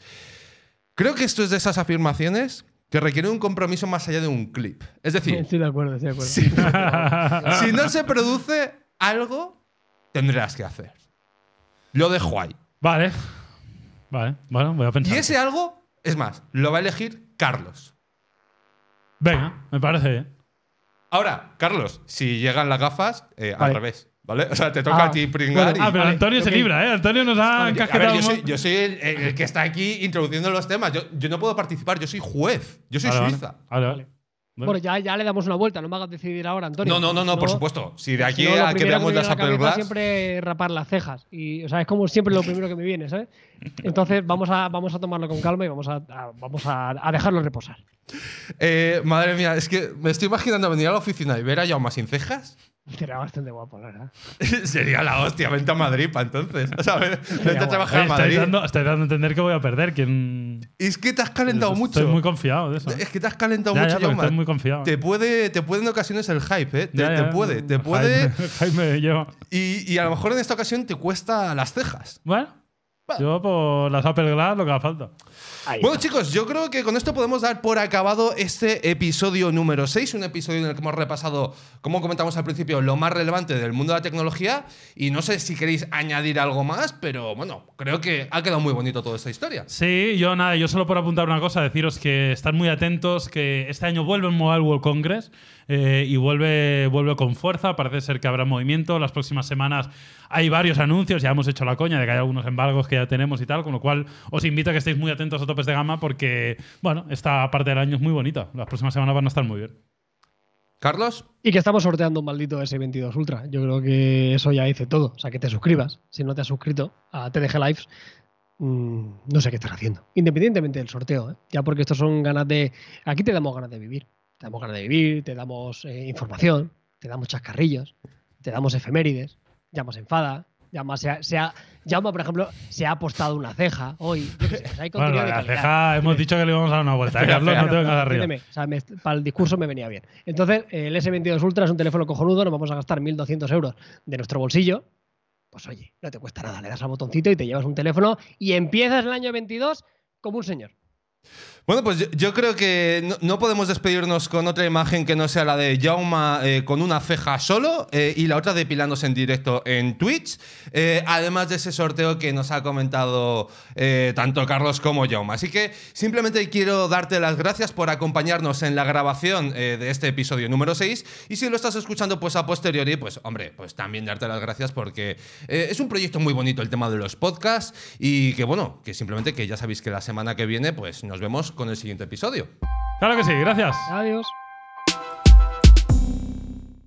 Creo que esto es de esas afirmaciones que requieren un compromiso más allá de un clip. Es decir, Sí, de acuerdo, de acuerdo. Si, no, se produce algo, tendrás que hacer. Lo dejo ahí. Vale. Vale, bueno, voy a pensar. Y ese algo, es más, lo va a elegir Carlos. Venga, me parece bien. Ahora, Carlos, si llegan las gafas, eh, al revés. ¿Vale? O sea, te toca ah. a ti pringar. Ah, pero Antonio se libra, ¿eh? Antonio nos ha encajado yo soy, el, que está aquí introduciendo los temas. Yo, no puedo participar, yo soy juez. Yo soy suiza. Vale, vale. Bueno, ya, ya, le damos una vuelta, no me a decidir ahora, Antonio. No, no, no, por supuesto. Si de aquí a que veamos las Apple Glass. siempre rapar las cejas. Y, o sea, es como siempre lo primero que me viene, ¿sabes? Entonces vamos a, vamos a tomarlo con calma y vamos a, vamos a, dejarlo reposar. Eh, madre mía, es que me estoy imaginando venir a la oficina y ver a más sin cejas. Sería bastante guapo, la verdad. Sería la hostia, vente a Madrid para entonces. sea, Vente a trabajar a Madrid. Dando, estoy dando a entender que voy a perder. Es que te has calentado mucho. Estoy muy confiado de eso. Es ¿eh? que te has calentado mucho, ya, Estoy muy confiado. Te puede, te en ocasiones el hype, ¿eh? te, puede, te puede. me lleva. Y, y a lo mejor en esta ocasión te cuesta las cejas. Bueno. Yo por las Apple Glass lo que haga falta. Bueno, chicos, yo creo que con esto podemos dar por acabado este episodio número 6, un episodio en el que hemos repasado, como comentamos al principio, lo más relevante del mundo de la tecnología. Y no sé si queréis añadir algo más, pero bueno, creo que ha quedado muy bonito toda esta historia. Sí, yo nada, yo solo por apuntar una cosa, deciros que están muy atentos, que este año vuelve el Mobile World Congress. Eh, y vuelve, vuelve con fuerza. Parece ser que habrá movimiento. Las próximas semanas hay varios anuncios, ya hemos hecho la coña de que hay algunos embargos que ya tenemos y tal, con lo cual os invito a que estéis muy atentos a topes de gama porque, bueno, esta parte del año es muy bonita. Las próximas semanas van a estar muy bien. Carlos. Y que estamos sorteando un maldito S22 Ultra. Yo creo que eso ya dice todo. O sea, que te suscribas. Si no te has suscrito a TDG Lives, mm, no sé qué estás haciendo. Independientemente del sorteo, ¿eh? ya porque estos son ganas de. Aquí te damos ganas de vivir. Te damos ganas de vivir, te damos eh, información, te damos chascarrillos, te damos efemérides. Llama se enfada. Llama, se ha, se Llama, por ejemplo, se ha apostado una ceja hoy. la ceja hemos dicho que le íbamos a dar una vuelta. ¿eh, Carlos, no tengo O para el discurso me venía bien. Entonces, el S22 Ultra es un teléfono cojonudo, nos vamos a gastar 1.200 euros de nuestro bolsillo. Pues oye, no te cuesta nada, le das al botoncito y te llevas un teléfono y empiezas el año 22 como un señor. Bueno, pues yo, creo que no, podemos despedirnos con otra imagen que no sea la de Jauma eh, con una ceja solo eh, y la otra depilándose en directo en Twitch, eh, además de ese sorteo que nos ha comentado tanto Carlos como Jauma. Así que simplemente quiero darte las gracias por acompañarnos en la grabación de este episodio número 6 y si lo estás escuchando pues a posteriori, pues hombre, pues también darte las gracias porque es un proyecto muy bonito el tema de los podcasts y que bueno, que simplemente que ya sabéis que la semana que viene pues nos vemos con el siguiente episodio. Claro que sí, gracias. Adiós.